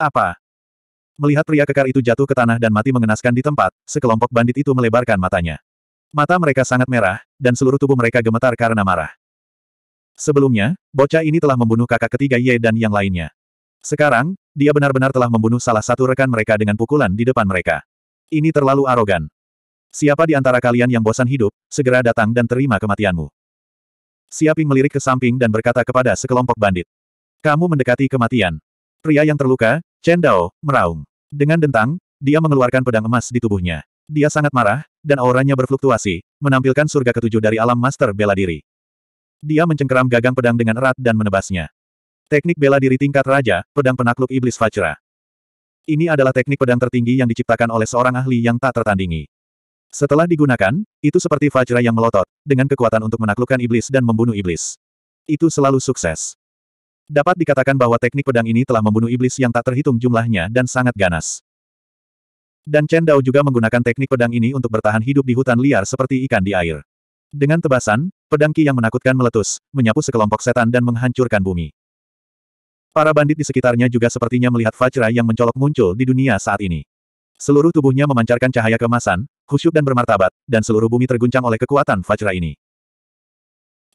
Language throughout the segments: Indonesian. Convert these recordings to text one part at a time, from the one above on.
Apa? Melihat pria kekar itu jatuh ke tanah dan mati mengenaskan di tempat, sekelompok bandit itu melebarkan matanya. Mata mereka sangat merah, dan seluruh tubuh mereka gemetar karena marah. Sebelumnya, bocah ini telah membunuh kakak ketiga Ye dan yang lainnya. Sekarang, dia benar-benar telah membunuh salah satu rekan mereka dengan pukulan di depan mereka. Ini terlalu arogan. Siapa di antara kalian yang bosan hidup, segera datang dan terima kematianmu. Siaping melirik ke samping dan berkata kepada sekelompok bandit. Kamu mendekati kematian. Pria yang terluka, Chen Dao, meraung. Dengan dentang, dia mengeluarkan pedang emas di tubuhnya. Dia sangat marah, dan auranya berfluktuasi, menampilkan surga ketujuh dari alam master bela diri. Dia mencengkeram gagang pedang dengan erat dan menebasnya. Teknik bela diri tingkat raja, pedang penakluk iblis Fajra. Ini adalah teknik pedang tertinggi yang diciptakan oleh seorang ahli yang tak tertandingi. Setelah digunakan, itu seperti Fajra yang melotot, dengan kekuatan untuk menaklukkan iblis dan membunuh iblis. Itu selalu sukses. Dapat dikatakan bahwa teknik pedang ini telah membunuh iblis yang tak terhitung jumlahnya dan sangat ganas. Dan Chen Dao juga menggunakan teknik pedang ini untuk bertahan hidup di hutan liar seperti ikan di air. Dengan tebasan, pedang Ki yang menakutkan meletus, menyapu sekelompok setan dan menghancurkan bumi. Para bandit di sekitarnya juga sepertinya melihat Fajra yang mencolok muncul di dunia saat ini. Seluruh tubuhnya memancarkan cahaya kemasan, khusyuk dan bermartabat, dan seluruh bumi terguncang oleh kekuatan Fajra ini.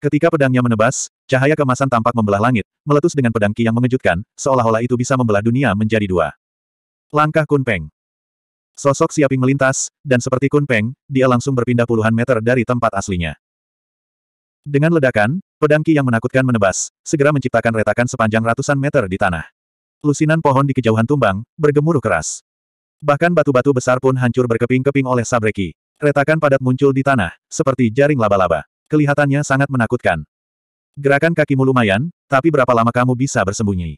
Ketika pedangnya menebas, cahaya kemasan tampak membelah langit, meletus dengan pedang Ki yang mengejutkan, seolah-olah itu bisa membelah dunia menjadi dua. Langkah Kunpeng. Sosok Siaping melintas, dan seperti Kunpeng, dia langsung berpindah puluhan meter dari tempat aslinya. Dengan ledakan, pedang Ki yang menakutkan menebas, segera menciptakan retakan sepanjang ratusan meter di tanah. Lusinan pohon di kejauhan tumbang, bergemuruh keras. Bahkan batu-batu besar pun hancur berkeping-keping oleh sabreki. Retakan padat muncul di tanah, seperti jaring laba-laba. Kelihatannya sangat menakutkan. Gerakan kakimu lumayan, tapi berapa lama kamu bisa bersembunyi?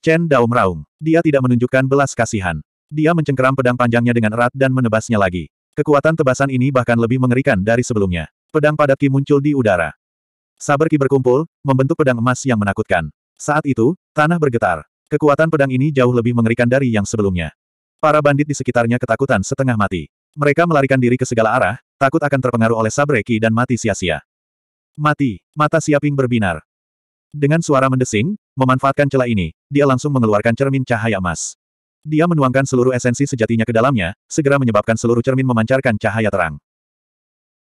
Chen Dao meraung. Dia tidak menunjukkan belas kasihan. Dia mencengkeram pedang panjangnya dengan erat dan menebasnya lagi. Kekuatan tebasan ini bahkan lebih mengerikan dari sebelumnya. Pedang padat Ki muncul di udara. Saber Ki berkumpul, membentuk pedang emas yang menakutkan. Saat itu, tanah bergetar. Kekuatan pedang ini jauh lebih mengerikan dari yang sebelumnya. Para bandit di sekitarnya ketakutan setengah mati. Mereka melarikan diri ke segala arah, takut akan terpengaruh oleh Sabreki dan mati sia-sia. Mati, mata Siaping berbinar. Dengan suara mendesing, memanfaatkan celah ini, dia langsung mengeluarkan cermin cahaya emas. Dia menuangkan seluruh esensi sejatinya ke dalamnya, segera menyebabkan seluruh cermin memancarkan cahaya terang.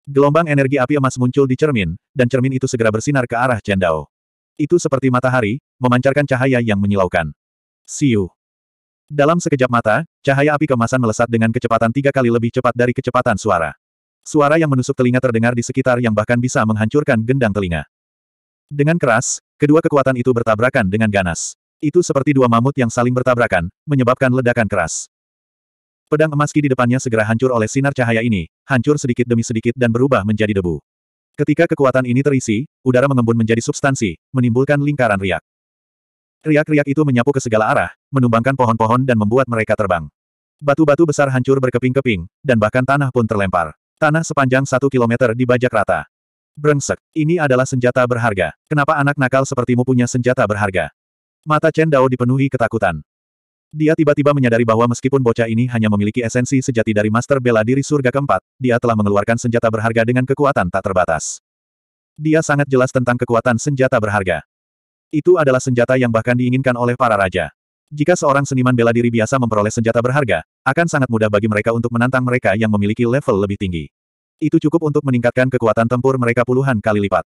Gelombang energi api emas muncul di cermin, dan cermin itu segera bersinar ke arah Cendao. Itu seperti matahari, memancarkan cahaya yang menyilaukan. Siu. Dalam sekejap mata, cahaya api kemasan melesat dengan kecepatan tiga kali lebih cepat dari kecepatan suara. Suara yang menusuk telinga terdengar di sekitar yang bahkan bisa menghancurkan gendang telinga. Dengan keras, kedua kekuatan itu bertabrakan dengan ganas. Itu seperti dua mamut yang saling bertabrakan, menyebabkan ledakan keras. Pedang emas ki di depannya segera hancur oleh sinar cahaya ini, hancur sedikit demi sedikit dan berubah menjadi debu. Ketika kekuatan ini terisi, udara mengembun menjadi substansi, menimbulkan lingkaran riak. Riak-riak itu menyapu ke segala arah, menumbangkan pohon-pohon dan membuat mereka terbang. Batu-batu besar hancur berkeping-keping, dan bahkan tanah pun terlempar. Tanah sepanjang satu kilometer dibajak rata. Brengsek, ini adalah senjata berharga. Kenapa anak nakal sepertimu punya senjata berharga? Mata Chen Dao dipenuhi ketakutan. Dia tiba-tiba menyadari bahwa meskipun bocah ini hanya memiliki esensi sejati dari Master Bela Diri Surga keempat, dia telah mengeluarkan senjata berharga dengan kekuatan tak terbatas. Dia sangat jelas tentang kekuatan senjata berharga. Itu adalah senjata yang bahkan diinginkan oleh para raja. Jika seorang seniman bela diri biasa memperoleh senjata berharga, akan sangat mudah bagi mereka untuk menantang mereka yang memiliki level lebih tinggi. Itu cukup untuk meningkatkan kekuatan tempur mereka puluhan kali lipat.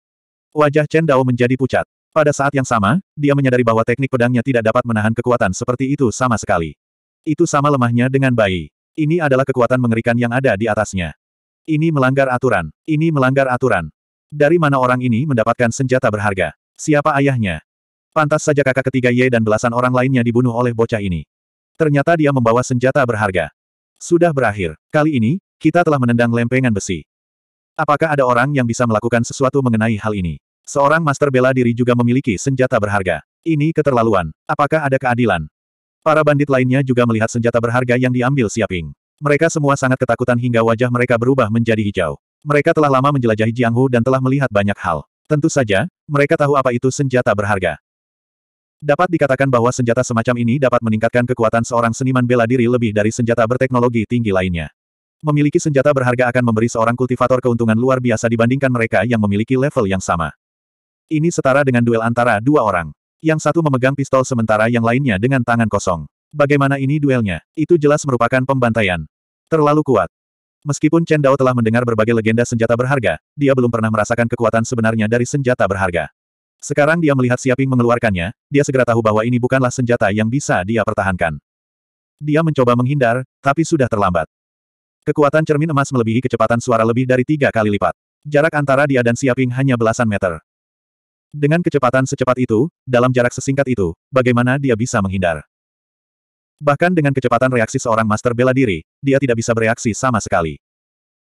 Wajah Chen Dao menjadi pucat. Pada saat yang sama, dia menyadari bahwa teknik pedangnya tidak dapat menahan kekuatan seperti itu sama sekali. Itu sama lemahnya dengan bayi. Ini adalah kekuatan mengerikan yang ada di atasnya. Ini melanggar aturan. Ini melanggar aturan. Dari mana orang ini mendapatkan senjata berharga? Siapa ayahnya? Pantas saja kakak ketiga Ye dan belasan orang lainnya dibunuh oleh bocah ini. Ternyata dia membawa senjata berharga. Sudah berakhir. Kali ini, kita telah menendang lempengan besi. Apakah ada orang yang bisa melakukan sesuatu mengenai hal ini? Seorang master bela diri juga memiliki senjata berharga. Ini keterlaluan. Apakah ada keadilan? Para bandit lainnya juga melihat senjata berharga yang diambil Siaping. Mereka semua sangat ketakutan hingga wajah mereka berubah menjadi hijau. Mereka telah lama menjelajahi Jianghu dan telah melihat banyak hal. Tentu saja, mereka tahu apa itu senjata berharga. Dapat dikatakan bahwa senjata semacam ini dapat meningkatkan kekuatan seorang seniman bela diri lebih dari senjata berteknologi tinggi lainnya. Memiliki senjata berharga akan memberi seorang kultivator keuntungan luar biasa dibandingkan mereka yang memiliki level yang sama. Ini setara dengan duel antara dua orang. Yang satu memegang pistol sementara yang lainnya dengan tangan kosong. Bagaimana ini duelnya? Itu jelas merupakan pembantaian. Terlalu kuat. Meskipun Chen Dao telah mendengar berbagai legenda senjata berharga, dia belum pernah merasakan kekuatan sebenarnya dari senjata berharga. Sekarang dia melihat Siaping mengeluarkannya, dia segera tahu bahwa ini bukanlah senjata yang bisa dia pertahankan. Dia mencoba menghindar, tapi sudah terlambat. Kekuatan cermin emas melebihi kecepatan suara lebih dari tiga kali lipat. Jarak antara dia dan Siaping hanya belasan meter. Dengan kecepatan secepat itu, dalam jarak sesingkat itu, bagaimana dia bisa menghindar? Bahkan dengan kecepatan reaksi seorang master bela diri, dia tidak bisa bereaksi sama sekali.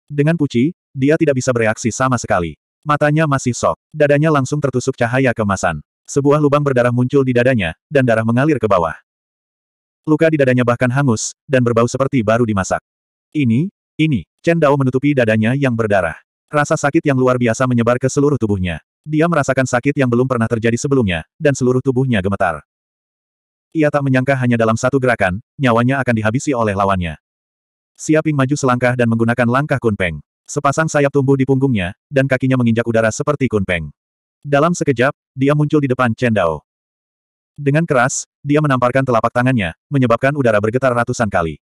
Dengan puci, dia tidak bisa bereaksi sama sekali. Matanya masih sok, dadanya langsung tertusuk cahaya kemasan. Sebuah lubang berdarah muncul di dadanya, dan darah mengalir ke bawah. Luka di dadanya bahkan hangus, dan berbau seperti baru dimasak. Ini, ini, Chen Dao menutupi dadanya yang berdarah. Rasa sakit yang luar biasa menyebar ke seluruh tubuhnya. Dia merasakan sakit yang belum pernah terjadi sebelumnya, dan seluruh tubuhnya gemetar. Ia tak menyangka hanya dalam satu gerakan, nyawanya akan dihabisi oleh lawannya. Siaping maju selangkah dan menggunakan langkah kunpeng. Sepasang sayap tumbuh di punggungnya, dan kakinya menginjak udara seperti kunpeng. Dalam sekejap, dia muncul di depan Chen Dao. Dengan keras, dia menamparkan telapak tangannya, menyebabkan udara bergetar ratusan kali.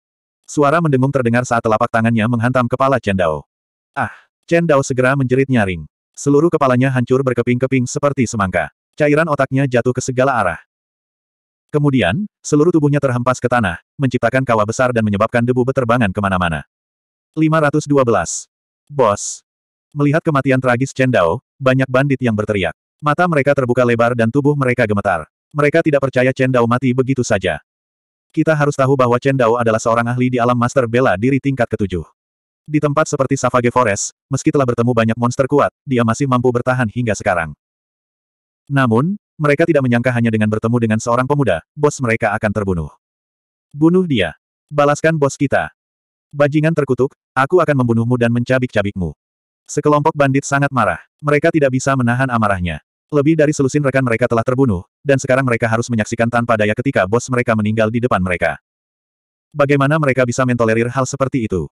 Suara mendengung terdengar saat telapak tangannya menghantam kepala Chen Dao. Ah! Chen Dao segera menjerit nyaring. Seluruh kepalanya hancur berkeping-keping seperti semangka. Cairan otaknya jatuh ke segala arah. Kemudian, seluruh tubuhnya terhempas ke tanah, menciptakan kawah besar dan menyebabkan debu beterbangan kemana-mana. 512. Bos. Melihat kematian tragis Chen Dao, banyak bandit yang berteriak. Mata mereka terbuka lebar dan tubuh mereka gemetar. Mereka tidak percaya Chen Dao mati begitu saja. Kita harus tahu bahwa Chen Dao adalah seorang ahli di alam master bela diri tingkat ketujuh. Di tempat seperti Savage Forest, meski telah bertemu banyak monster kuat, dia masih mampu bertahan hingga sekarang. Namun, mereka tidak menyangka hanya dengan bertemu dengan seorang pemuda, bos mereka akan terbunuh. Bunuh dia. Balaskan bos kita. Bajingan terkutuk, aku akan membunuhmu dan mencabik-cabikmu. Sekelompok bandit sangat marah. Mereka tidak bisa menahan amarahnya. Lebih dari selusin rekan mereka telah terbunuh, dan sekarang mereka harus menyaksikan tanpa daya ketika bos mereka meninggal di depan mereka. Bagaimana mereka bisa mentolerir hal seperti itu?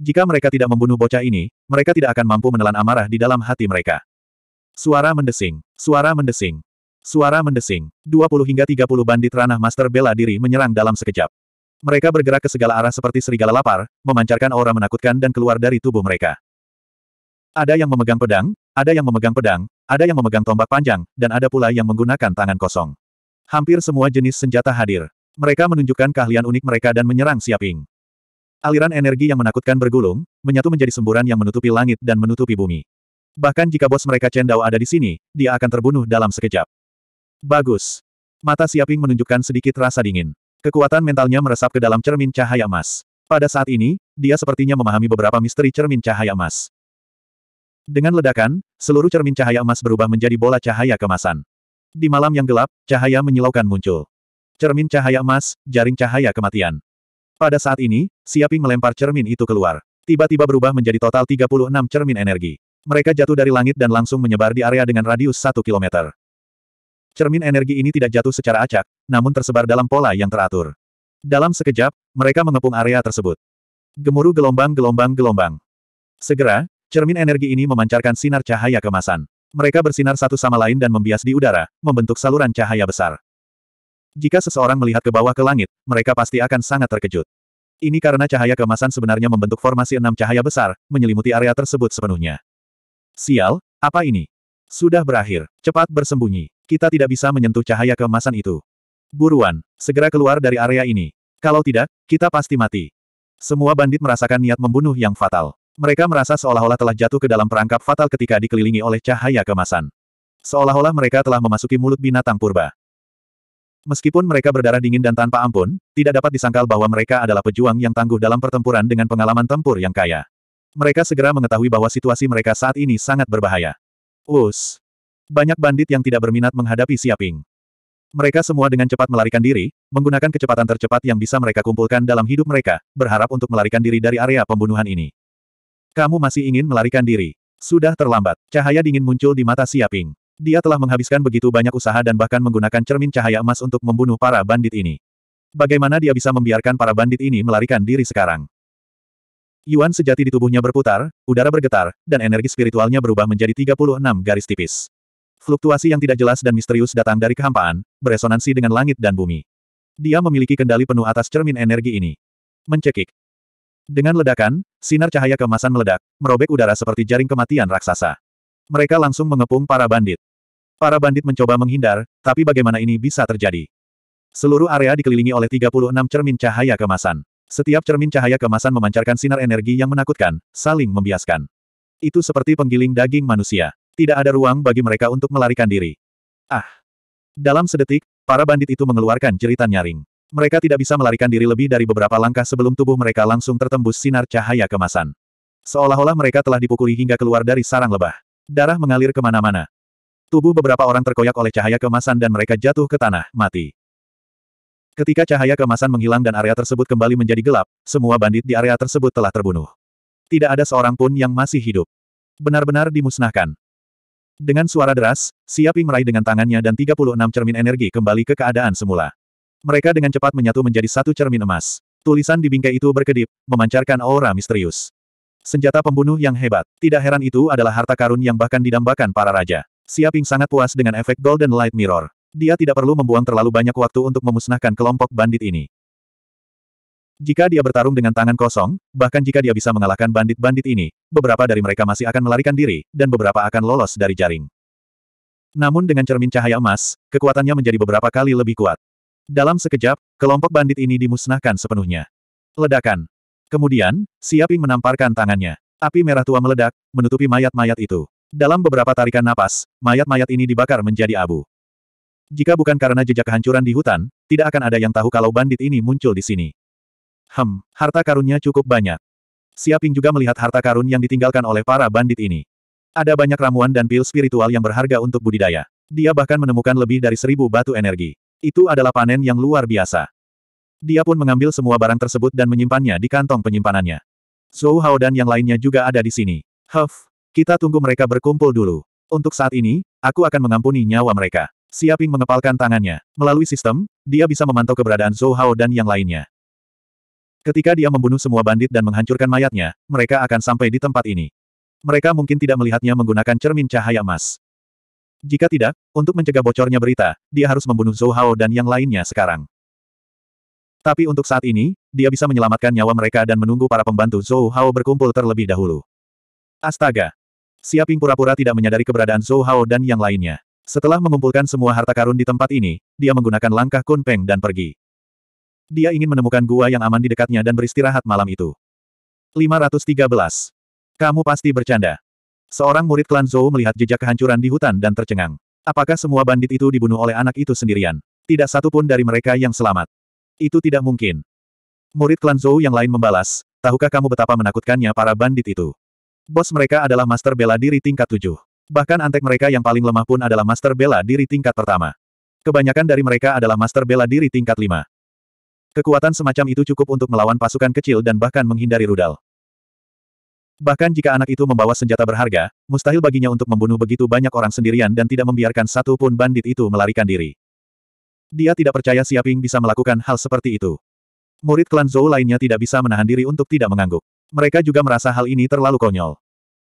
Jika mereka tidak membunuh bocah ini, mereka tidak akan mampu menelan amarah di dalam hati mereka. Suara mendesing, suara mendesing, suara mendesing. 20 hingga 30 bandit ranah master bela diri menyerang dalam sekejap. Mereka bergerak ke segala arah seperti serigala lapar, memancarkan aura menakutkan dan keluar dari tubuh mereka. Ada yang memegang pedang, ada yang memegang pedang, ada yang memegang tombak panjang, dan ada pula yang menggunakan tangan kosong. Hampir semua jenis senjata hadir. Mereka menunjukkan keahlian unik mereka dan menyerang Siaping. Aliran energi yang menakutkan bergulung, menyatu menjadi semburan yang menutupi langit dan menutupi bumi. Bahkan jika bos mereka Dao ada di sini, dia akan terbunuh dalam sekejap. Bagus. Mata Siaping menunjukkan sedikit rasa dingin. Kekuatan mentalnya meresap ke dalam cermin cahaya emas. Pada saat ini, dia sepertinya memahami beberapa misteri cermin cahaya emas. Dengan ledakan, Seluruh cermin cahaya emas berubah menjadi bola cahaya kemasan. Di malam yang gelap, cahaya menyilaukan muncul. Cermin cahaya emas, jaring cahaya kematian. Pada saat ini, Siaping melempar cermin itu keluar. Tiba-tiba berubah menjadi total 36 cermin energi. Mereka jatuh dari langit dan langsung menyebar di area dengan radius 1 km. Cermin energi ini tidak jatuh secara acak, namun tersebar dalam pola yang teratur. Dalam sekejap, mereka mengepung area tersebut. Gemuruh gelombang-gelombang-gelombang. Segera, Cermin energi ini memancarkan sinar cahaya kemasan. Mereka bersinar satu sama lain dan membias di udara, membentuk saluran cahaya besar. Jika seseorang melihat ke bawah ke langit, mereka pasti akan sangat terkejut. Ini karena cahaya kemasan sebenarnya membentuk formasi enam cahaya besar, menyelimuti area tersebut sepenuhnya. Sial, apa ini? Sudah berakhir, cepat bersembunyi. Kita tidak bisa menyentuh cahaya kemasan itu. Buruan, segera keluar dari area ini. Kalau tidak, kita pasti mati. Semua bandit merasakan niat membunuh yang fatal. Mereka merasa seolah-olah telah jatuh ke dalam perangkap fatal ketika dikelilingi oleh cahaya kemasan. Seolah-olah mereka telah memasuki mulut binatang purba. Meskipun mereka berdarah dingin dan tanpa ampun, tidak dapat disangkal bahwa mereka adalah pejuang yang tangguh dalam pertempuran dengan pengalaman tempur yang kaya. Mereka segera mengetahui bahwa situasi mereka saat ini sangat berbahaya. Us. Banyak bandit yang tidak berminat menghadapi Siaping. Mereka semua dengan cepat melarikan diri, menggunakan kecepatan tercepat yang bisa mereka kumpulkan dalam hidup mereka, berharap untuk melarikan diri dari area pembunuhan ini. Kamu masih ingin melarikan diri. Sudah terlambat. Cahaya dingin muncul di mata Siaping. Dia telah menghabiskan begitu banyak usaha dan bahkan menggunakan cermin cahaya emas untuk membunuh para bandit ini. Bagaimana dia bisa membiarkan para bandit ini melarikan diri sekarang? Yuan sejati di tubuhnya berputar, udara bergetar, dan energi spiritualnya berubah menjadi 36 garis tipis. Fluktuasi yang tidak jelas dan misterius datang dari kehampaan, beresonansi dengan langit dan bumi. Dia memiliki kendali penuh atas cermin energi ini. Mencekik, dengan ledakan, sinar cahaya kemasan meledak, merobek udara seperti jaring kematian raksasa. Mereka langsung mengepung para bandit. Para bandit mencoba menghindar, tapi bagaimana ini bisa terjadi? Seluruh area dikelilingi oleh 36 cermin cahaya kemasan. Setiap cermin cahaya kemasan memancarkan sinar energi yang menakutkan, saling membiaskan. Itu seperti penggiling daging manusia. Tidak ada ruang bagi mereka untuk melarikan diri. Ah! Dalam sedetik, para bandit itu mengeluarkan jeritan nyaring. Mereka tidak bisa melarikan diri lebih dari beberapa langkah sebelum tubuh mereka langsung tertembus sinar cahaya kemasan. Seolah-olah mereka telah dipukuli hingga keluar dari sarang lebah. Darah mengalir kemana-mana. Tubuh beberapa orang terkoyak oleh cahaya kemasan dan mereka jatuh ke tanah, mati. Ketika cahaya kemasan menghilang dan area tersebut kembali menjadi gelap, semua bandit di area tersebut telah terbunuh. Tidak ada seorang pun yang masih hidup. Benar-benar dimusnahkan. Dengan suara deras, Siaping meraih dengan tangannya dan 36 cermin energi kembali ke keadaan semula. Mereka dengan cepat menyatu menjadi satu cermin emas. Tulisan di bingkai itu berkedip, memancarkan aura misterius. Senjata pembunuh yang hebat. Tidak heran itu adalah harta karun yang bahkan didambakan para raja. Siaping sangat puas dengan efek Golden Light Mirror. Dia tidak perlu membuang terlalu banyak waktu untuk memusnahkan kelompok bandit ini. Jika dia bertarung dengan tangan kosong, bahkan jika dia bisa mengalahkan bandit-bandit ini, beberapa dari mereka masih akan melarikan diri, dan beberapa akan lolos dari jaring. Namun dengan cermin cahaya emas, kekuatannya menjadi beberapa kali lebih kuat. Dalam sekejap, kelompok bandit ini dimusnahkan sepenuhnya. Ledakan. Kemudian, Siaping menamparkan tangannya. Api merah tua meledak, menutupi mayat-mayat itu. Dalam beberapa tarikan napas, mayat-mayat ini dibakar menjadi abu. Jika bukan karena jejak kehancuran di hutan, tidak akan ada yang tahu kalau bandit ini muncul di sini. Hem, harta karunnya cukup banyak. Siaping juga melihat harta karun yang ditinggalkan oleh para bandit ini. Ada banyak ramuan dan pil spiritual yang berharga untuk budidaya. Dia bahkan menemukan lebih dari seribu batu energi. Itu adalah panen yang luar biasa. Dia pun mengambil semua barang tersebut dan menyimpannya di kantong penyimpanannya. Zhou Hao dan yang lainnya juga ada di sini. Huff, kita tunggu mereka berkumpul dulu. Untuk saat ini, aku akan mengampuni nyawa mereka. Siaping mengepalkan tangannya. Melalui sistem, dia bisa memantau keberadaan Zhou Hao dan yang lainnya. Ketika dia membunuh semua bandit dan menghancurkan mayatnya, mereka akan sampai di tempat ini. Mereka mungkin tidak melihatnya menggunakan cermin cahaya emas. Jika tidak, untuk mencegah bocornya berita, dia harus membunuh Zhou Hao dan yang lainnya sekarang. Tapi untuk saat ini, dia bisa menyelamatkan nyawa mereka dan menunggu para pembantu Zhou Hao berkumpul terlebih dahulu. Astaga! Siaping pura-pura tidak menyadari keberadaan Zhou Hao dan yang lainnya. Setelah mengumpulkan semua harta karun di tempat ini, dia menggunakan langkah Kun Peng dan pergi. Dia ingin menemukan gua yang aman di dekatnya dan beristirahat malam itu. 513. Kamu pasti bercanda. Seorang murid klan Zhou melihat jejak kehancuran di hutan dan tercengang. Apakah semua bandit itu dibunuh oleh anak itu sendirian? Tidak satu pun dari mereka yang selamat. Itu tidak mungkin. Murid klan Zhou yang lain membalas, tahukah kamu betapa menakutkannya para bandit itu? Bos mereka adalah master bela diri tingkat tujuh. Bahkan antek mereka yang paling lemah pun adalah master bela diri tingkat pertama. Kebanyakan dari mereka adalah master bela diri tingkat lima. Kekuatan semacam itu cukup untuk melawan pasukan kecil dan bahkan menghindari rudal. Bahkan jika anak itu membawa senjata berharga, mustahil baginya untuk membunuh begitu banyak orang sendirian dan tidak membiarkan satu pun bandit itu melarikan diri. Dia tidak percaya Siaping bisa melakukan hal seperti itu. Murid klan Zhou lainnya tidak bisa menahan diri untuk tidak mengangguk. Mereka juga merasa hal ini terlalu konyol.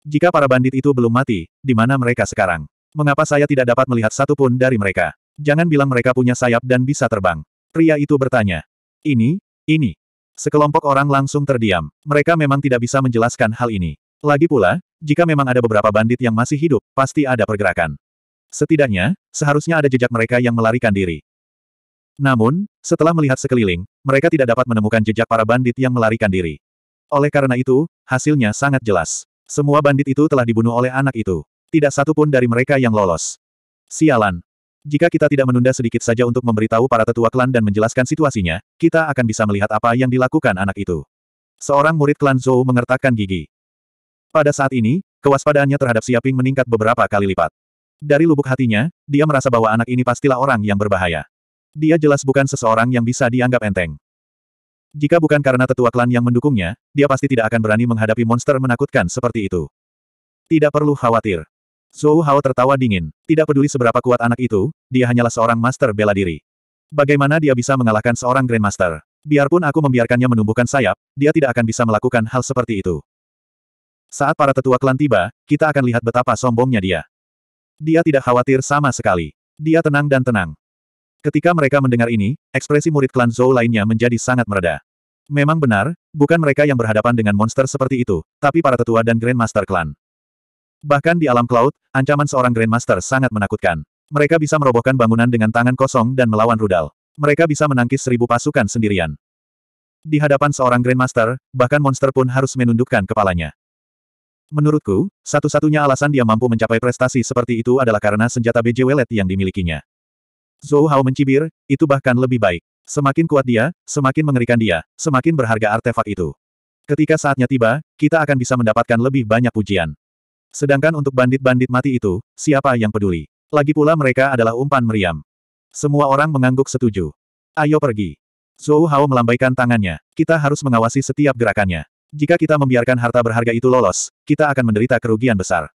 Jika para bandit itu belum mati, di mana mereka sekarang? Mengapa saya tidak dapat melihat satu pun dari mereka? Jangan bilang mereka punya sayap dan bisa terbang. Pria itu bertanya. Ini, ini. Sekelompok orang langsung terdiam. Mereka memang tidak bisa menjelaskan hal ini. Lagi pula, jika memang ada beberapa bandit yang masih hidup, pasti ada pergerakan. Setidaknya, seharusnya ada jejak mereka yang melarikan diri. Namun, setelah melihat sekeliling, mereka tidak dapat menemukan jejak para bandit yang melarikan diri. Oleh karena itu, hasilnya sangat jelas. Semua bandit itu telah dibunuh oleh anak itu. Tidak satu pun dari mereka yang lolos. Sialan, jika kita tidak menunda sedikit saja untuk memberitahu para tetua klan dan menjelaskan situasinya, kita akan bisa melihat apa yang dilakukan anak itu. Seorang murid klan Zhou mengertakkan gigi. Pada saat ini, kewaspadaannya terhadap Siaping meningkat beberapa kali lipat. Dari lubuk hatinya, dia merasa bahwa anak ini pastilah orang yang berbahaya. Dia jelas bukan seseorang yang bisa dianggap enteng. Jika bukan karena tetua klan yang mendukungnya, dia pasti tidak akan berani menghadapi monster menakutkan seperti itu. Tidak perlu khawatir. Zhou Hao tertawa dingin. Tidak peduli seberapa kuat anak itu, dia hanyalah seorang master bela diri. Bagaimana dia bisa mengalahkan seorang Grandmaster? Biarpun aku membiarkannya menumbuhkan sayap, dia tidak akan bisa melakukan hal seperti itu. Saat para tetua klan tiba, kita akan lihat betapa sombongnya dia. Dia tidak khawatir sama sekali. Dia tenang dan tenang. Ketika mereka mendengar ini, ekspresi murid klan Zhou lainnya menjadi sangat mereda. Memang benar, bukan mereka yang berhadapan dengan monster seperti itu, tapi para tetua dan Grandmaster klan. Bahkan di alam cloud, ancaman seorang Grandmaster sangat menakutkan. Mereka bisa merobohkan bangunan dengan tangan kosong dan melawan rudal. Mereka bisa menangkis seribu pasukan sendirian. Di hadapan seorang Grandmaster, bahkan monster pun harus menundukkan kepalanya. Menurutku, satu-satunya alasan dia mampu mencapai prestasi seperti itu adalah karena senjata BJ Welet yang dimilikinya. Zhou Hao mencibir, itu bahkan lebih baik. Semakin kuat dia, semakin mengerikan dia, semakin berharga artefak itu. Ketika saatnya tiba, kita akan bisa mendapatkan lebih banyak pujian. Sedangkan untuk bandit-bandit mati itu, siapa yang peduli? Lagi pula mereka adalah umpan meriam. Semua orang mengangguk setuju. Ayo pergi. Zhou Hao melambaikan tangannya. Kita harus mengawasi setiap gerakannya. Jika kita membiarkan harta berharga itu lolos, kita akan menderita kerugian besar.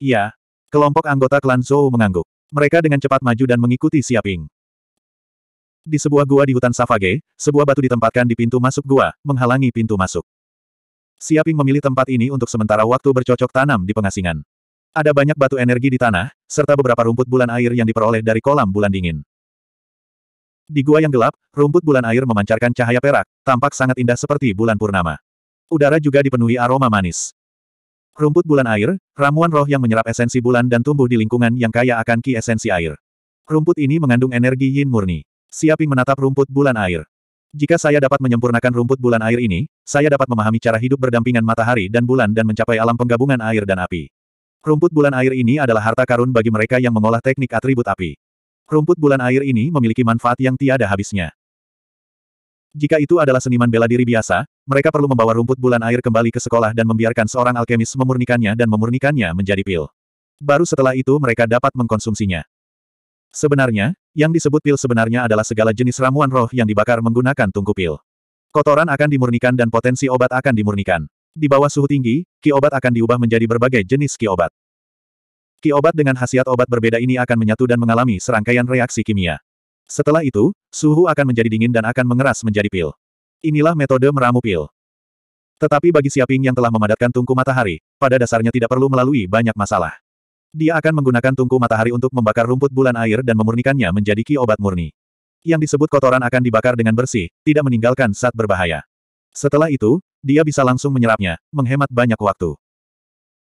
Iya. Kelompok anggota klan Zhou mengangguk. Mereka dengan cepat maju dan mengikuti Siaping. Di sebuah gua di hutan Savage, sebuah batu ditempatkan di pintu masuk gua, menghalangi pintu masuk. Siaping memilih tempat ini untuk sementara waktu bercocok tanam di pengasingan. Ada banyak batu energi di tanah, serta beberapa rumput bulan air yang diperoleh dari kolam bulan dingin. Di gua yang gelap, rumput bulan air memancarkan cahaya perak, tampak sangat indah seperti bulan purnama. Udara juga dipenuhi aroma manis. Rumput bulan air, ramuan roh yang menyerap esensi bulan dan tumbuh di lingkungan yang kaya akan ki esensi air. Rumput ini mengandung energi yin murni. Siaping menatap rumput bulan air. Jika saya dapat menyempurnakan rumput bulan air ini, saya dapat memahami cara hidup berdampingan matahari dan bulan dan mencapai alam penggabungan air dan api. Rumput bulan air ini adalah harta karun bagi mereka yang mengolah teknik atribut api. Rumput bulan air ini memiliki manfaat yang tiada habisnya. Jika itu adalah seniman bela diri biasa, mereka perlu membawa rumput bulan air kembali ke sekolah dan membiarkan seorang alkemis memurnikannya dan memurnikannya menjadi pil. Baru setelah itu mereka dapat mengkonsumsinya. Sebenarnya, yang disebut pil sebenarnya adalah segala jenis ramuan roh yang dibakar menggunakan tungku pil. Kotoran akan dimurnikan dan potensi obat akan dimurnikan. Di bawah suhu tinggi, ki obat akan diubah menjadi berbagai jenis ki obat. Ki obat dengan khasiat obat berbeda ini akan menyatu dan mengalami serangkaian reaksi kimia. Setelah itu, suhu akan menjadi dingin dan akan mengeras menjadi pil. Inilah metode meramu pil. Tetapi bagi Siaping yang telah memadatkan tungku matahari, pada dasarnya tidak perlu melalui banyak masalah. Dia akan menggunakan tungku matahari untuk membakar rumput bulan air dan memurnikannya menjadi ki obat murni. Yang disebut kotoran akan dibakar dengan bersih, tidak meninggalkan saat berbahaya. Setelah itu, dia bisa langsung menyerapnya, menghemat banyak waktu.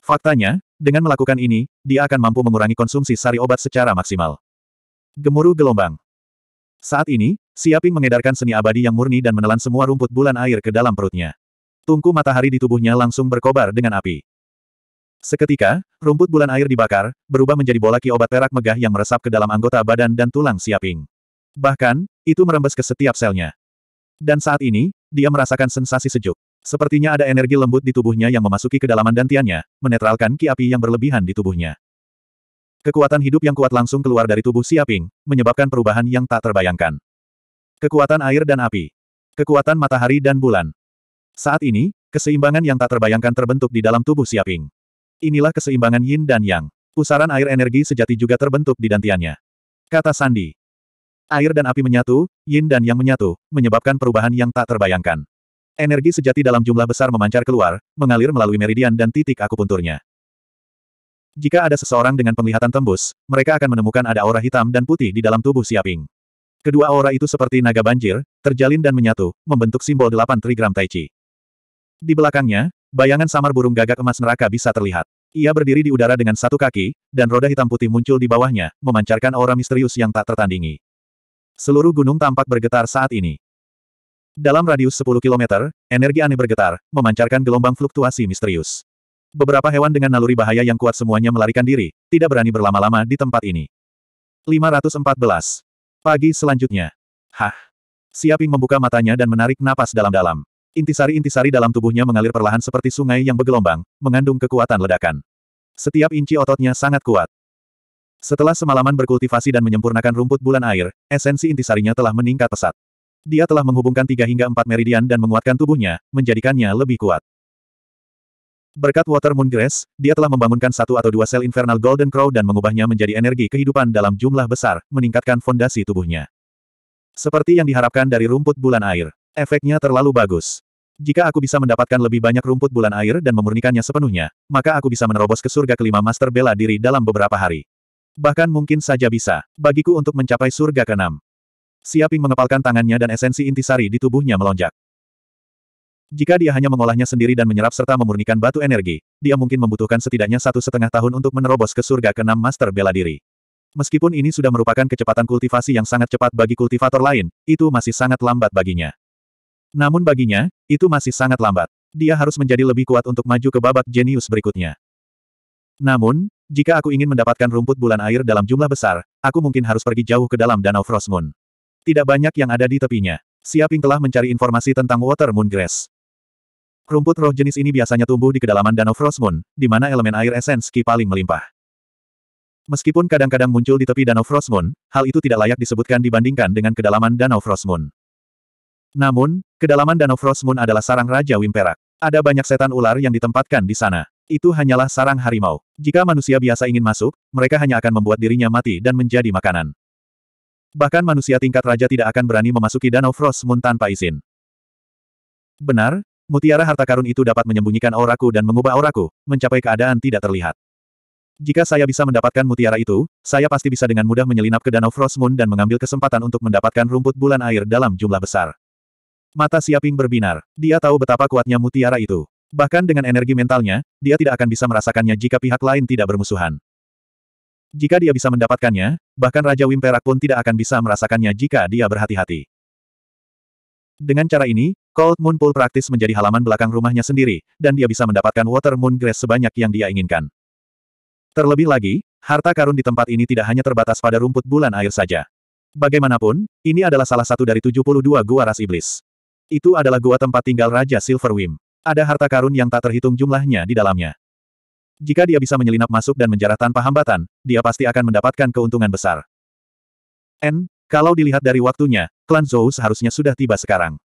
Faktanya, dengan melakukan ini, dia akan mampu mengurangi konsumsi sari obat secara maksimal. Gemuruh gelombang. Saat ini, Siaping mengedarkan seni abadi yang murni dan menelan semua rumput bulan air ke dalam perutnya. Tungku matahari di tubuhnya langsung berkobar dengan api. Seketika, rumput bulan air dibakar, berubah menjadi bola ki obat perak megah yang meresap ke dalam anggota badan dan tulang siaping. Bahkan, itu merembes ke setiap selnya. Dan saat ini, dia merasakan sensasi sejuk. Sepertinya ada energi lembut di tubuhnya yang memasuki kedalaman dantiannya, menetralkan ki api yang berlebihan di tubuhnya. Kekuatan hidup yang kuat langsung keluar dari tubuh Siaping, menyebabkan perubahan yang tak terbayangkan. Kekuatan air dan api. Kekuatan matahari dan bulan. Saat ini, keseimbangan yang tak terbayangkan terbentuk di dalam tubuh Siaping. Inilah keseimbangan yin dan yang. Pusaran air energi sejati juga terbentuk di dantiannya. Kata Sandi. Air dan api menyatu, yin dan yang menyatu, menyebabkan perubahan yang tak terbayangkan. Energi sejati dalam jumlah besar memancar keluar, mengalir melalui meridian dan titik akupunturnya. Jika ada seseorang dengan penglihatan tembus, mereka akan menemukan ada aura hitam dan putih di dalam tubuh Siaping. Kedua aura itu seperti naga banjir, terjalin dan menyatu, membentuk simbol delapan trigram tai chi. Di belakangnya, Bayangan samar burung gagak emas neraka bisa terlihat. Ia berdiri di udara dengan satu kaki, dan roda hitam putih muncul di bawahnya, memancarkan aura misterius yang tak tertandingi. Seluruh gunung tampak bergetar saat ini. Dalam radius 10 km, energi aneh bergetar, memancarkan gelombang fluktuasi misterius. Beberapa hewan dengan naluri bahaya yang kuat semuanya melarikan diri, tidak berani berlama-lama di tempat ini. 514. Pagi selanjutnya. Hah. Siaping membuka matanya dan menarik napas dalam-dalam. Intisari-intisari dalam tubuhnya mengalir perlahan seperti sungai yang bergelombang, mengandung kekuatan ledakan. Setiap inci ototnya sangat kuat. Setelah semalaman berkultivasi dan menyempurnakan rumput bulan air, esensi intisarinya telah meningkat pesat. Dia telah menghubungkan tiga hingga empat meridian dan menguatkan tubuhnya, menjadikannya lebih kuat. Berkat Water Moon Grass, dia telah membangunkan satu atau dua sel Infernal Golden Crow dan mengubahnya menjadi energi kehidupan dalam jumlah besar, meningkatkan fondasi tubuhnya. Seperti yang diharapkan dari rumput bulan air, efeknya terlalu bagus. Jika aku bisa mendapatkan lebih banyak rumput bulan air dan memurnikannya sepenuhnya, maka aku bisa menerobos ke surga kelima master bela diri dalam beberapa hari. Bahkan mungkin saja bisa, bagiku untuk mencapai surga keenam. Siaping mengepalkan tangannya dan esensi intisari di tubuhnya melonjak. Jika dia hanya mengolahnya sendiri dan menyerap serta memurnikan batu energi, dia mungkin membutuhkan setidaknya satu setengah tahun untuk menerobos ke surga keenam master bela diri. Meskipun ini sudah merupakan kecepatan kultivasi yang sangat cepat bagi kultivator lain, itu masih sangat lambat baginya. Namun baginya, itu masih sangat lambat. Dia harus menjadi lebih kuat untuk maju ke babak jenius berikutnya. Namun, jika aku ingin mendapatkan rumput bulan air dalam jumlah besar, aku mungkin harus pergi jauh ke dalam danau Frostmoon. Tidak banyak yang ada di tepinya. Siaping telah mencari informasi tentang Water Moon Grass. Rumput roh jenis ini biasanya tumbuh di kedalaman danau Frostmoon, di mana elemen air esenski paling melimpah. Meskipun kadang-kadang muncul di tepi danau Frostmoon, hal itu tidak layak disebutkan dibandingkan dengan kedalaman danau Frostmoon. Namun, kedalaman Danau Frostmoon adalah sarang Raja Wimperak. Ada banyak setan ular yang ditempatkan di sana. Itu hanyalah sarang harimau. Jika manusia biasa ingin masuk, mereka hanya akan membuat dirinya mati dan menjadi makanan. Bahkan manusia tingkat raja tidak akan berani memasuki Danau Frostmoon tanpa izin. Benar, mutiara harta karun itu dapat menyembunyikan auraku dan mengubah auraku, mencapai keadaan tidak terlihat. Jika saya bisa mendapatkan mutiara itu, saya pasti bisa dengan mudah menyelinap ke Danau Frostmoon dan mengambil kesempatan untuk mendapatkan rumput bulan air dalam jumlah besar. Mata Siaping berbinar. Dia tahu betapa kuatnya mutiara itu. Bahkan dengan energi mentalnya, dia tidak akan bisa merasakannya jika pihak lain tidak bermusuhan. Jika dia bisa mendapatkannya, bahkan Raja Wimperak pun tidak akan bisa merasakannya jika dia berhati-hati. Dengan cara ini, Cold Moon Pool praktis menjadi halaman belakang rumahnya sendiri, dan dia bisa mendapatkan Water Moon Grass sebanyak yang dia inginkan. Terlebih lagi, harta karun di tempat ini tidak hanya terbatas pada rumput bulan air saja. Bagaimanapun, ini adalah salah satu dari 72 gua ras iblis. Itu adalah gua tempat tinggal Raja Silverwim. Ada harta karun yang tak terhitung jumlahnya di dalamnya. Jika dia bisa menyelinap masuk dan menjarah tanpa hambatan, dia pasti akan mendapatkan keuntungan besar. N, kalau dilihat dari waktunya, klan Zhou seharusnya sudah tiba sekarang.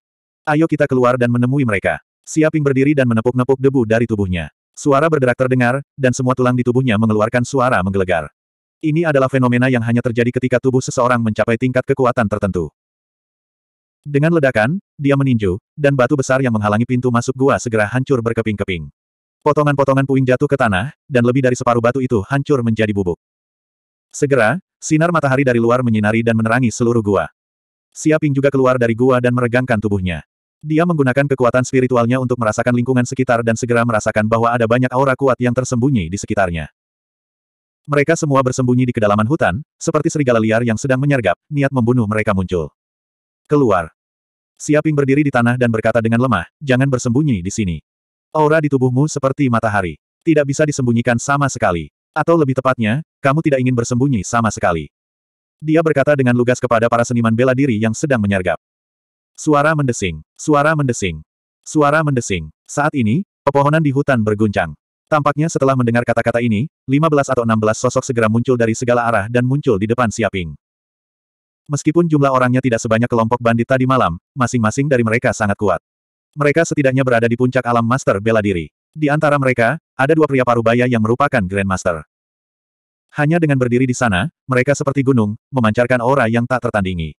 Ayo kita keluar dan menemui mereka. Siaping berdiri dan menepuk-nepuk debu dari tubuhnya. Suara berderak terdengar, dan semua tulang di tubuhnya mengeluarkan suara menggelegar. Ini adalah fenomena yang hanya terjadi ketika tubuh seseorang mencapai tingkat kekuatan tertentu. Dengan ledakan, dia meninju, dan batu besar yang menghalangi pintu masuk gua segera hancur berkeping-keping. Potongan-potongan puing jatuh ke tanah, dan lebih dari separuh batu itu hancur menjadi bubuk. Segera, sinar matahari dari luar menyinari dan menerangi seluruh gua. Siaping juga keluar dari gua dan meregangkan tubuhnya. Dia menggunakan kekuatan spiritualnya untuk merasakan lingkungan sekitar dan segera merasakan bahwa ada banyak aura kuat yang tersembunyi di sekitarnya. Mereka semua bersembunyi di kedalaman hutan, seperti serigala liar yang sedang menyergap, niat membunuh mereka muncul. Keluar. Siaping berdiri di tanah dan berkata dengan lemah, jangan bersembunyi di sini. Aura di tubuhmu seperti matahari. Tidak bisa disembunyikan sama sekali. Atau lebih tepatnya, kamu tidak ingin bersembunyi sama sekali. Dia berkata dengan lugas kepada para seniman bela diri yang sedang menyergap. Suara mendesing. Suara mendesing. Suara mendesing. Saat ini, pepohonan di hutan berguncang. Tampaknya setelah mendengar kata-kata ini, 15 atau 16 sosok segera muncul dari segala arah dan muncul di depan Siaping. Meskipun jumlah orangnya tidak sebanyak kelompok bandit tadi malam, masing-masing dari mereka sangat kuat. Mereka setidaknya berada di puncak alam master bela diri. Di antara mereka, ada dua pria parubaya yang merupakan Grandmaster. Hanya dengan berdiri di sana, mereka seperti gunung, memancarkan aura yang tak tertandingi.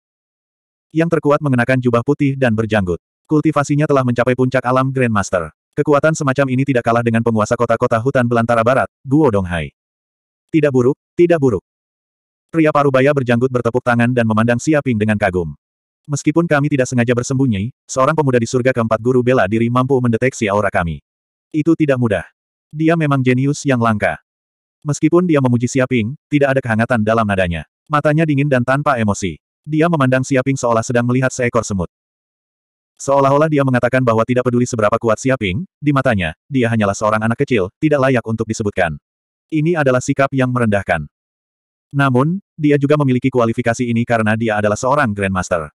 Yang terkuat mengenakan jubah putih dan berjanggut. Kultivasinya telah mencapai puncak alam Grandmaster. Kekuatan semacam ini tidak kalah dengan penguasa kota-kota hutan belantara barat, Guo Donghai. Tidak buruk, tidak buruk. Pria parubaya berjanggut bertepuk tangan dan memandang Siaping dengan kagum. Meskipun kami tidak sengaja bersembunyi, seorang pemuda di surga keempat guru bela diri mampu mendeteksi aura kami. Itu tidak mudah. Dia memang jenius yang langka. Meskipun dia memuji Siaping, tidak ada kehangatan dalam nadanya. Matanya dingin dan tanpa emosi. Dia memandang Siaping seolah sedang melihat seekor semut. Seolah-olah dia mengatakan bahwa tidak peduli seberapa kuat Siaping, di matanya, dia hanyalah seorang anak kecil, tidak layak untuk disebutkan. Ini adalah sikap yang merendahkan. Namun, dia juga memiliki kualifikasi ini karena dia adalah seorang Grandmaster.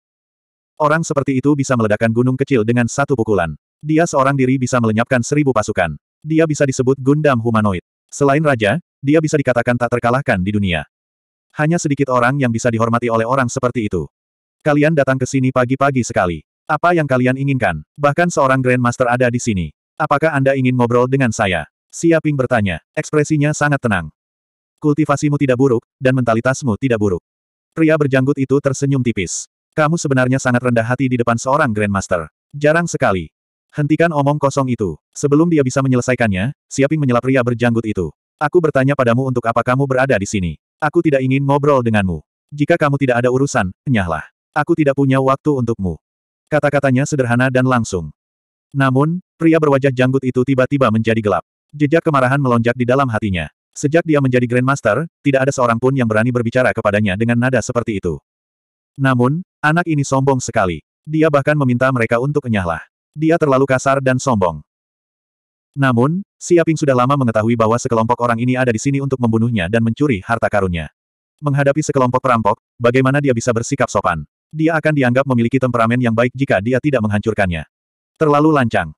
Orang seperti itu bisa meledakkan gunung kecil dengan satu pukulan. Dia seorang diri bisa melenyapkan seribu pasukan. Dia bisa disebut Gundam humanoid. Selain raja, dia bisa dikatakan tak terkalahkan di dunia. Hanya sedikit orang yang bisa dihormati oleh orang seperti itu. Kalian datang ke sini pagi-pagi sekali. Apa yang kalian inginkan? Bahkan seorang Grandmaster ada di sini. Apakah Anda ingin ngobrol dengan saya? Siaping bertanya. Ekspresinya sangat tenang. Kultivasimu tidak buruk, dan mentalitasmu tidak buruk. Pria berjanggut itu tersenyum tipis. Kamu sebenarnya sangat rendah hati di depan seorang Grandmaster. Jarang sekali. Hentikan omong kosong itu. Sebelum dia bisa menyelesaikannya, Siaping menyela pria berjanggut itu. Aku bertanya padamu untuk apa kamu berada di sini. Aku tidak ingin ngobrol denganmu. Jika kamu tidak ada urusan, nyahlah. Aku tidak punya waktu untukmu. Kata-katanya sederhana dan langsung. Namun, pria berwajah janggut itu tiba-tiba menjadi gelap. Jejak kemarahan melonjak di dalam hatinya. Sejak dia menjadi Grandmaster, tidak ada seorang pun yang berani berbicara kepadanya dengan nada seperti itu. Namun, anak ini sombong sekali. Dia bahkan meminta mereka untuk enyahlah. Dia terlalu kasar dan sombong. Namun, Siaping sudah lama mengetahui bahwa sekelompok orang ini ada di sini untuk membunuhnya dan mencuri harta karunnya. Menghadapi sekelompok perampok, bagaimana dia bisa bersikap sopan? Dia akan dianggap memiliki temperamen yang baik jika dia tidak menghancurkannya. Terlalu lancang.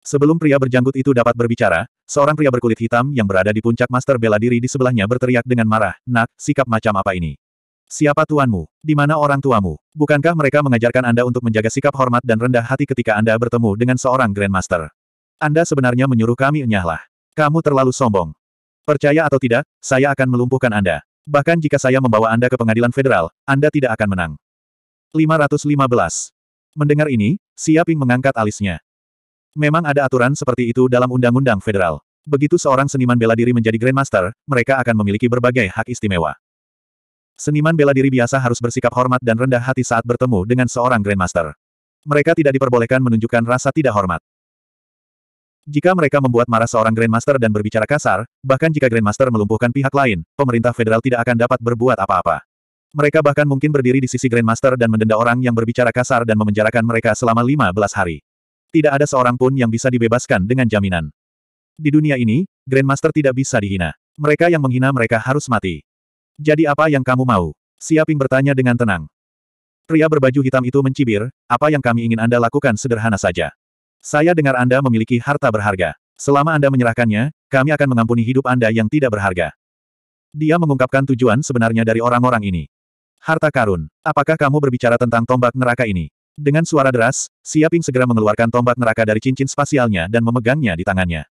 Sebelum pria berjanggut itu dapat berbicara, seorang pria berkulit hitam yang berada di puncak master bela diri di sebelahnya berteriak dengan marah, Nak, sikap macam apa ini? Siapa tuanmu? Di mana orang tuamu? Bukankah mereka mengajarkan Anda untuk menjaga sikap hormat dan rendah hati ketika Anda bertemu dengan seorang Grandmaster? Anda sebenarnya menyuruh kami enyahlah. Kamu terlalu sombong. Percaya atau tidak, saya akan melumpuhkan Anda. Bahkan jika saya membawa Anda ke pengadilan federal, Anda tidak akan menang. 515. Mendengar ini, Siaping mengangkat alisnya. Memang ada aturan seperti itu dalam Undang-Undang Federal. Begitu seorang seniman bela diri menjadi Grandmaster, mereka akan memiliki berbagai hak istimewa. Seniman bela diri biasa harus bersikap hormat dan rendah hati saat bertemu dengan seorang Grandmaster. Mereka tidak diperbolehkan menunjukkan rasa tidak hormat. Jika mereka membuat marah seorang Grandmaster dan berbicara kasar, bahkan jika Grandmaster melumpuhkan pihak lain, pemerintah federal tidak akan dapat berbuat apa-apa. Mereka bahkan mungkin berdiri di sisi Grandmaster dan mendenda orang yang berbicara kasar dan memenjarakan mereka selama 15 hari. Tidak ada seorang pun yang bisa dibebaskan dengan jaminan. Di dunia ini, Grandmaster tidak bisa dihina. Mereka yang menghina mereka harus mati. Jadi apa yang kamu mau? Siaping bertanya dengan tenang. Pria berbaju hitam itu mencibir, apa yang kami ingin Anda lakukan sederhana saja. Saya dengar Anda memiliki harta berharga. Selama Anda menyerahkannya, kami akan mengampuni hidup Anda yang tidak berharga. Dia mengungkapkan tujuan sebenarnya dari orang-orang ini. Harta karun, apakah kamu berbicara tentang tombak neraka ini? Dengan suara deras, Siaping segera mengeluarkan tombak neraka dari cincin spasialnya dan memegangnya di tangannya.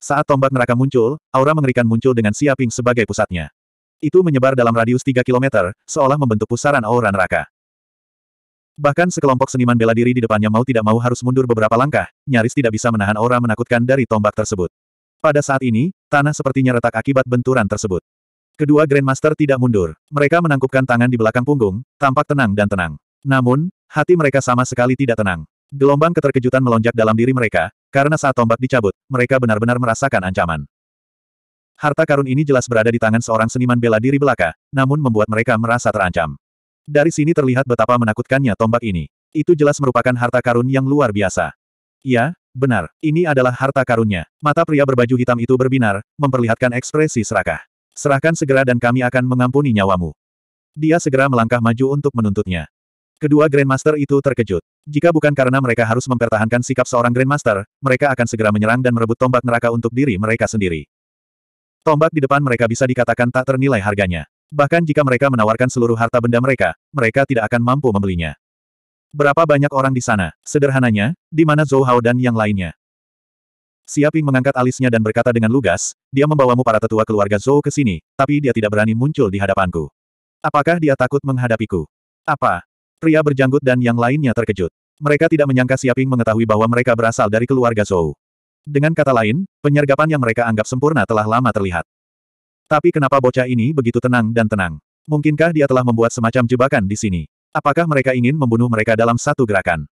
Saat tombak neraka muncul, aura mengerikan muncul dengan Siaping sebagai pusatnya. Itu menyebar dalam radius 3 km, seolah membentuk pusaran aura neraka. Bahkan sekelompok seniman bela diri di depannya mau tidak mau harus mundur beberapa langkah, nyaris tidak bisa menahan aura menakutkan dari tombak tersebut. Pada saat ini, tanah sepertinya retak akibat benturan tersebut. Kedua Grandmaster tidak mundur. Mereka menangkupkan tangan di belakang punggung, tampak tenang dan tenang. Namun, Hati mereka sama sekali tidak tenang. Gelombang keterkejutan melonjak dalam diri mereka, karena saat tombak dicabut, mereka benar-benar merasakan ancaman. Harta karun ini jelas berada di tangan seorang seniman bela diri belaka, namun membuat mereka merasa terancam. Dari sini terlihat betapa menakutkannya tombak ini. Itu jelas merupakan harta karun yang luar biasa. Ya, benar, ini adalah harta karunnya. Mata pria berbaju hitam itu berbinar, memperlihatkan ekspresi serakah. Serahkan segera dan kami akan mengampuni nyawamu. Dia segera melangkah maju untuk menuntutnya. Kedua Grandmaster itu terkejut. Jika bukan karena mereka harus mempertahankan sikap seorang Grandmaster, mereka akan segera menyerang dan merebut tombak neraka untuk diri mereka sendiri. Tombak di depan mereka bisa dikatakan tak ternilai harganya. Bahkan jika mereka menawarkan seluruh harta benda mereka, mereka tidak akan mampu membelinya. Berapa banyak orang di sana? Sederhananya, di mana Zhou Hao dan yang lainnya? Siaping mengangkat alisnya dan berkata dengan lugas, dia membawamu para tetua keluarga Zhou ke sini, tapi dia tidak berani muncul di hadapanku. Apakah dia takut menghadapiku? Apa, Pria berjanggut dan yang lainnya terkejut. Mereka tidak menyangka Siaping mengetahui bahwa mereka berasal dari keluarga Zhou. Dengan kata lain, penyergapan yang mereka anggap sempurna telah lama terlihat. Tapi kenapa bocah ini begitu tenang dan tenang? Mungkinkah dia telah membuat semacam jebakan di sini? Apakah mereka ingin membunuh mereka dalam satu gerakan?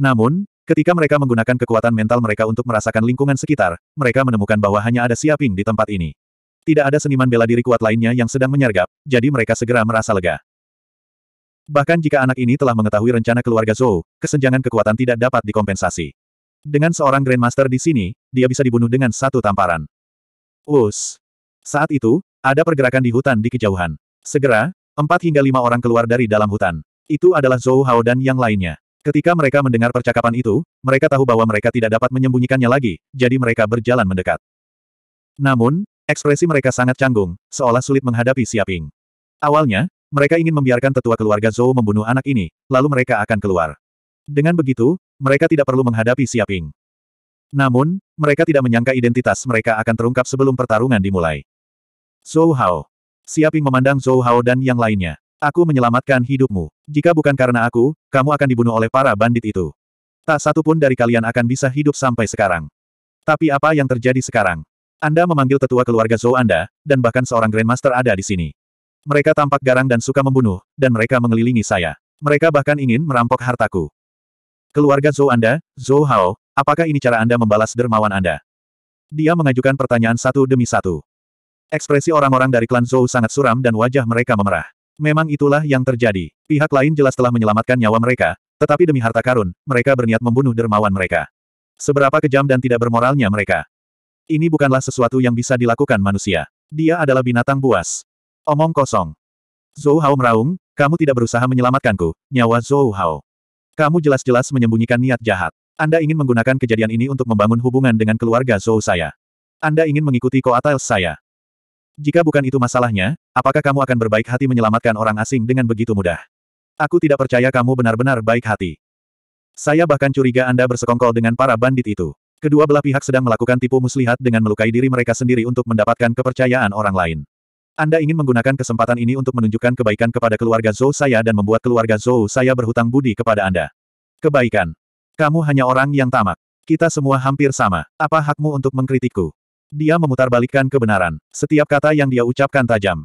Namun, ketika mereka menggunakan kekuatan mental mereka untuk merasakan lingkungan sekitar, mereka menemukan bahwa hanya ada Siaping di tempat ini. Tidak ada seniman bela diri kuat lainnya yang sedang menyergap, jadi mereka segera merasa lega. Bahkan jika anak ini telah mengetahui rencana keluarga Zhou, kesenjangan kekuatan tidak dapat dikompensasi. Dengan seorang Grandmaster di sini, dia bisa dibunuh dengan satu tamparan. Us. Saat itu, ada pergerakan di hutan di kejauhan. Segera, empat hingga lima orang keluar dari dalam hutan. Itu adalah Zhou Hao dan yang lainnya. Ketika mereka mendengar percakapan itu, mereka tahu bahwa mereka tidak dapat menyembunyikannya lagi, jadi mereka berjalan mendekat. Namun, ekspresi mereka sangat canggung, seolah sulit menghadapi Siaping. Awalnya, mereka ingin membiarkan tetua keluarga Zhou membunuh anak ini, lalu mereka akan keluar. Dengan begitu, mereka tidak perlu menghadapi Siaping. Namun, mereka tidak menyangka identitas mereka akan terungkap sebelum pertarungan dimulai. Zhou Hao. Siaping memandang Zhou Hao dan yang lainnya. Aku menyelamatkan hidupmu. Jika bukan karena aku, kamu akan dibunuh oleh para bandit itu. Tak satu pun dari kalian akan bisa hidup sampai sekarang. Tapi apa yang terjadi sekarang? Anda memanggil tetua keluarga Zhou Anda, dan bahkan seorang Grandmaster ada di sini. Mereka tampak garang dan suka membunuh, dan mereka mengelilingi saya. Mereka bahkan ingin merampok hartaku. Keluarga Zhou Anda, Zhou Hao, apakah ini cara Anda membalas dermawan Anda? Dia mengajukan pertanyaan satu demi satu. Ekspresi orang-orang dari klan Zhou sangat suram dan wajah mereka memerah. Memang itulah yang terjadi. Pihak lain jelas telah menyelamatkan nyawa mereka, tetapi demi harta karun, mereka berniat membunuh dermawan mereka. Seberapa kejam dan tidak bermoralnya mereka. Ini bukanlah sesuatu yang bisa dilakukan manusia. Dia adalah binatang buas. Omong kosong. Zhou Hao meraung, kamu tidak berusaha menyelamatkanku, nyawa Zhou Hao. Kamu jelas-jelas menyembunyikan niat jahat. Anda ingin menggunakan kejadian ini untuk membangun hubungan dengan keluarga Zhou saya. Anda ingin mengikuti koatel saya. Jika bukan itu masalahnya, apakah kamu akan berbaik hati menyelamatkan orang asing dengan begitu mudah? Aku tidak percaya kamu benar-benar baik hati. Saya bahkan curiga Anda bersekongkol dengan para bandit itu. Kedua belah pihak sedang melakukan tipu muslihat dengan melukai diri mereka sendiri untuk mendapatkan kepercayaan orang lain. Anda ingin menggunakan kesempatan ini untuk menunjukkan kebaikan kepada keluarga Zhou saya dan membuat keluarga Zhou saya berhutang budi kepada Anda. Kebaikan. Kamu hanya orang yang tamak. Kita semua hampir sama. Apa hakmu untuk mengkritikku? Dia memutarbalikkan kebenaran. Setiap kata yang dia ucapkan tajam.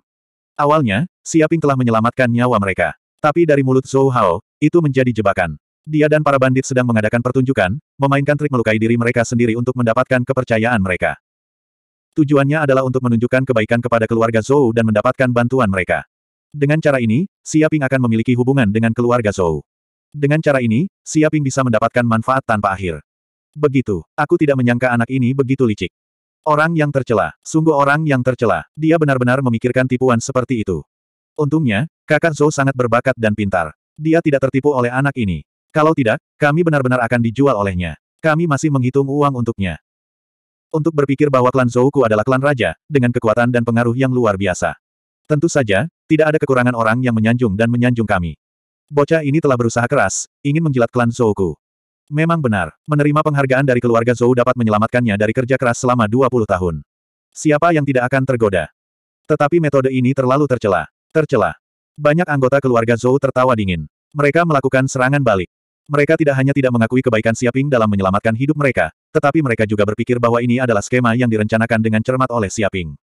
Awalnya, Siaping telah menyelamatkan nyawa mereka. Tapi dari mulut Zhou Hao, itu menjadi jebakan. Dia dan para bandit sedang mengadakan pertunjukan, memainkan trik melukai diri mereka sendiri untuk mendapatkan kepercayaan mereka. Tujuannya adalah untuk menunjukkan kebaikan kepada keluarga Zhou dan mendapatkan bantuan mereka. Dengan cara ini, Siaping akan memiliki hubungan dengan keluarga Zhou. Dengan cara ini, Siaping bisa mendapatkan manfaat tanpa akhir. Begitu, aku tidak menyangka anak ini begitu licik. Orang yang tercela, sungguh orang yang tercela. Dia benar-benar memikirkan tipuan seperti itu. Untungnya, kakak Zhou sangat berbakat dan pintar. Dia tidak tertipu oleh anak ini. Kalau tidak, kami benar-benar akan dijual olehnya. Kami masih menghitung uang untuknya untuk berpikir bahwa klan Zouku adalah klan raja, dengan kekuatan dan pengaruh yang luar biasa. Tentu saja, tidak ada kekurangan orang yang menyanjung dan menyanjung kami. Bocah ini telah berusaha keras, ingin menjilat klan Zouku. Memang benar, menerima penghargaan dari keluarga Zou dapat menyelamatkannya dari kerja keras selama 20 tahun. Siapa yang tidak akan tergoda? Tetapi metode ini terlalu tercela. Tercela. Banyak anggota keluarga Zou tertawa dingin. Mereka melakukan serangan balik. Mereka tidak hanya tidak mengakui kebaikan Siaping dalam menyelamatkan hidup mereka, tetapi mereka juga berpikir bahwa ini adalah skema yang direncanakan dengan cermat oleh Siaping.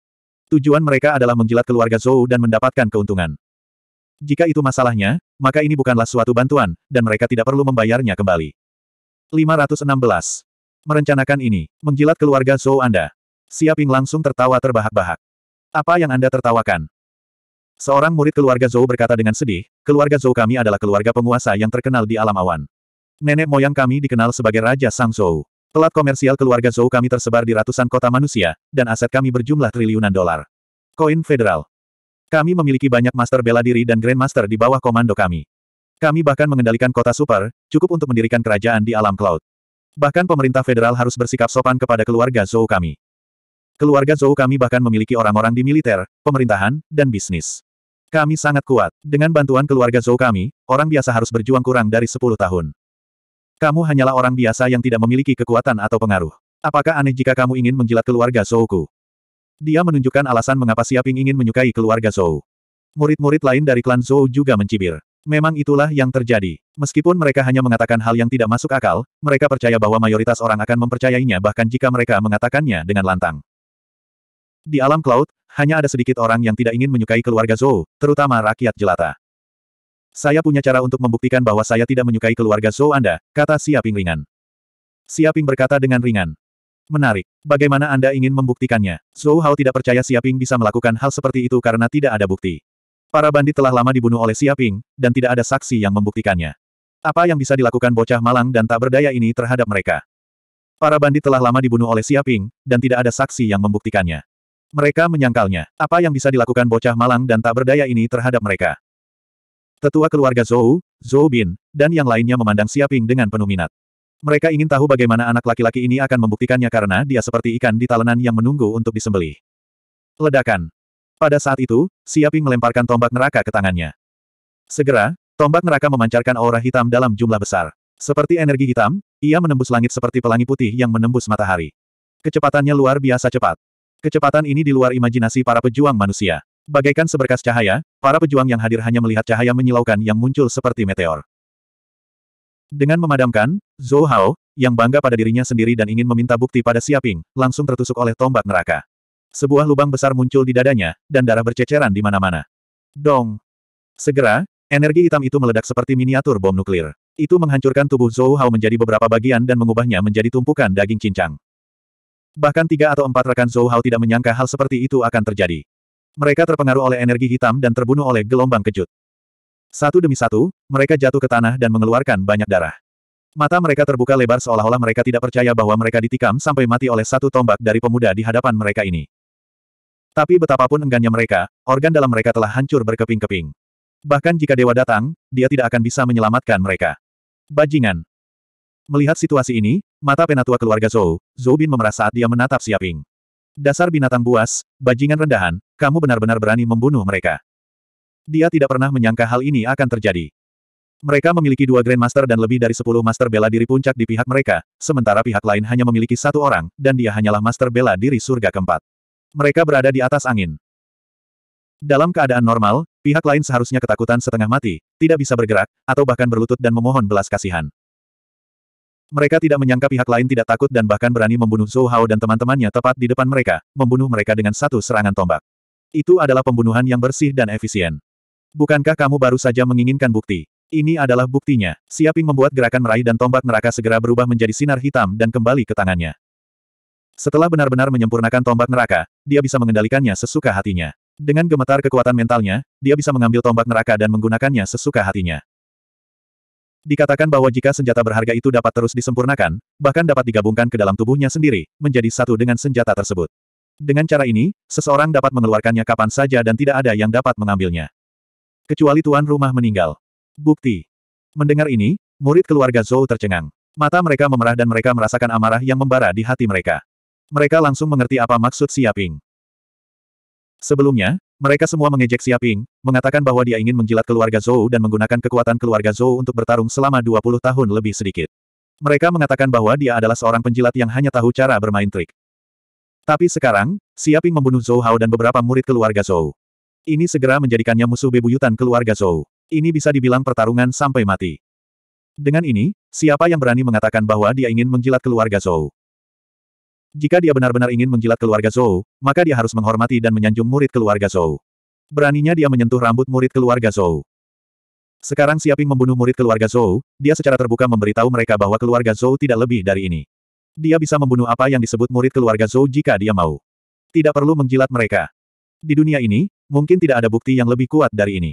Tujuan mereka adalah menjilat keluarga Zhou dan mendapatkan keuntungan. Jika itu masalahnya, maka ini bukanlah suatu bantuan, dan mereka tidak perlu membayarnya kembali. 516. Merencanakan ini, menjilat keluarga Zhou Anda. Siaping langsung tertawa terbahak-bahak. Apa yang Anda tertawakan? Seorang murid keluarga Zhou berkata dengan sedih, keluarga Zhou kami adalah keluarga penguasa yang terkenal di alam awan. Nenek moyang kami dikenal sebagai Raja Sang Zhou. Pelat komersial keluarga Zhou kami tersebar di ratusan kota manusia, dan aset kami berjumlah triliunan dolar. Koin federal. Kami memiliki banyak master bela diri dan grandmaster di bawah komando kami. Kami bahkan mengendalikan kota super, cukup untuk mendirikan kerajaan di alam cloud. Bahkan pemerintah federal harus bersikap sopan kepada keluarga Zhou kami. Keluarga Zhou kami bahkan memiliki orang-orang di militer, pemerintahan, dan bisnis. Kami sangat kuat. Dengan bantuan keluarga Zhou kami, orang biasa harus berjuang kurang dari 10 tahun. Kamu hanyalah orang biasa yang tidak memiliki kekuatan atau pengaruh. Apakah aneh jika kamu ingin menjilat keluarga Zhouku? Dia menunjukkan alasan mengapa Siaping ingin menyukai keluarga Zhou. Murid-murid lain dari klan Zhou juga mencibir. Memang itulah yang terjadi. Meskipun mereka hanya mengatakan hal yang tidak masuk akal, mereka percaya bahwa mayoritas orang akan mempercayainya bahkan jika mereka mengatakannya dengan lantang. Di alam cloud, hanya ada sedikit orang yang tidak ingin menyukai keluarga Zhou, terutama rakyat jelata. Saya punya cara untuk membuktikan bahwa saya tidak menyukai keluarga Zhou Anda, kata Siaping ringan. Siaping berkata dengan ringan. Menarik. Bagaimana Anda ingin membuktikannya? Zhou Hao tidak percaya Siaping bisa melakukan hal seperti itu karena tidak ada bukti. Para bandit telah lama dibunuh oleh Siaping, dan tidak ada saksi yang membuktikannya. Apa yang bisa dilakukan bocah malang dan tak berdaya ini terhadap mereka? Para bandit telah lama dibunuh oleh Siaping, dan tidak ada saksi yang membuktikannya. Mereka menyangkalnya. Apa yang bisa dilakukan bocah malang dan tak berdaya ini terhadap mereka? Tetua keluarga Zhou, Zhou Bin, dan yang lainnya memandang Siaping dengan penuh minat. Mereka ingin tahu bagaimana anak laki-laki ini akan membuktikannya karena dia seperti ikan di talenan yang menunggu untuk disembelih. Ledakan. Pada saat itu, Siaping melemparkan tombak neraka ke tangannya. Segera, tombak neraka memancarkan aura hitam dalam jumlah besar. Seperti energi hitam, ia menembus langit seperti pelangi putih yang menembus matahari. Kecepatannya luar biasa cepat. Kecepatan ini di luar imajinasi para pejuang manusia. Bagaikan seberkas cahaya, para pejuang yang hadir hanya melihat cahaya menyilaukan yang muncul seperti meteor. Dengan memadamkan, Zhou Hao, yang bangga pada dirinya sendiri dan ingin meminta bukti pada Siaping langsung tertusuk oleh tombak neraka. Sebuah lubang besar muncul di dadanya, dan darah berceceran di mana-mana. Dong! Segera, energi hitam itu meledak seperti miniatur bom nuklir. Itu menghancurkan tubuh Zhou Hao menjadi beberapa bagian dan mengubahnya menjadi tumpukan daging cincang. Bahkan tiga atau empat rekan Zhou Hao tidak menyangka hal seperti itu akan terjadi. Mereka terpengaruh oleh energi hitam dan terbunuh oleh gelombang kejut. Satu demi satu, mereka jatuh ke tanah dan mengeluarkan banyak darah. Mata mereka terbuka lebar seolah-olah mereka tidak percaya bahwa mereka ditikam sampai mati oleh satu tombak dari pemuda di hadapan mereka ini. Tapi betapapun enggannya mereka, organ dalam mereka telah hancur berkeping-keping. Bahkan jika dewa datang, dia tidak akan bisa menyelamatkan mereka. Bajingan. Melihat situasi ini, Mata penatua keluarga Zhou, Zhou Bin memerah saat dia menatap Siaping. Dasar binatang buas, bajingan rendahan, kamu benar-benar berani membunuh mereka. Dia tidak pernah menyangka hal ini akan terjadi. Mereka memiliki dua Grandmaster dan lebih dari sepuluh Master Bela Diri puncak di pihak mereka, sementara pihak lain hanya memiliki satu orang, dan dia hanyalah Master Bela Diri surga keempat. Mereka berada di atas angin. Dalam keadaan normal, pihak lain seharusnya ketakutan setengah mati, tidak bisa bergerak, atau bahkan berlutut dan memohon belas kasihan. Mereka tidak menyangka pihak lain tidak takut dan bahkan berani membunuh Zhou Hao dan teman-temannya tepat di depan mereka, membunuh mereka dengan satu serangan tombak. Itu adalah pembunuhan yang bersih dan efisien. Bukankah kamu baru saja menginginkan bukti? Ini adalah buktinya. Siaping membuat gerakan meraih dan tombak neraka segera berubah menjadi sinar hitam dan kembali ke tangannya. Setelah benar-benar menyempurnakan tombak neraka, dia bisa mengendalikannya sesuka hatinya. Dengan gemetar kekuatan mentalnya, dia bisa mengambil tombak neraka dan menggunakannya sesuka hatinya. Dikatakan bahwa jika senjata berharga itu dapat terus disempurnakan, bahkan dapat digabungkan ke dalam tubuhnya sendiri, menjadi satu dengan senjata tersebut. Dengan cara ini, seseorang dapat mengeluarkannya kapan saja dan tidak ada yang dapat mengambilnya. Kecuali tuan rumah meninggal. Bukti. Mendengar ini, murid keluarga Zhou tercengang. Mata mereka memerah dan mereka merasakan amarah yang membara di hati mereka. Mereka langsung mengerti apa maksud Xiaping. Sebelumnya, mereka semua mengejek Xiaping, mengatakan bahwa dia ingin menjilat keluarga Zhou dan menggunakan kekuatan keluarga Zhou untuk bertarung selama 20 tahun lebih sedikit. Mereka mengatakan bahwa dia adalah seorang penjilat yang hanya tahu cara bermain trik. Tapi sekarang, Xiaping membunuh Zhou Hao dan beberapa murid keluarga Zhou. Ini segera menjadikannya musuh bebuyutan keluarga Zhou. Ini bisa dibilang pertarungan sampai mati. Dengan ini, siapa yang berani mengatakan bahwa dia ingin menjilat keluarga Zhou? Jika dia benar-benar ingin menjilat keluarga Zhou, maka dia harus menghormati dan menyanjung murid keluarga Zhou. Beraninya dia menyentuh rambut murid keluarga Zhou. Sekarang Siaping membunuh murid keluarga Zhou, dia secara terbuka memberitahu mereka bahwa keluarga Zhou tidak lebih dari ini. Dia bisa membunuh apa yang disebut murid keluarga Zhou jika dia mau. Tidak perlu menjilat mereka. Di dunia ini, mungkin tidak ada bukti yang lebih kuat dari ini.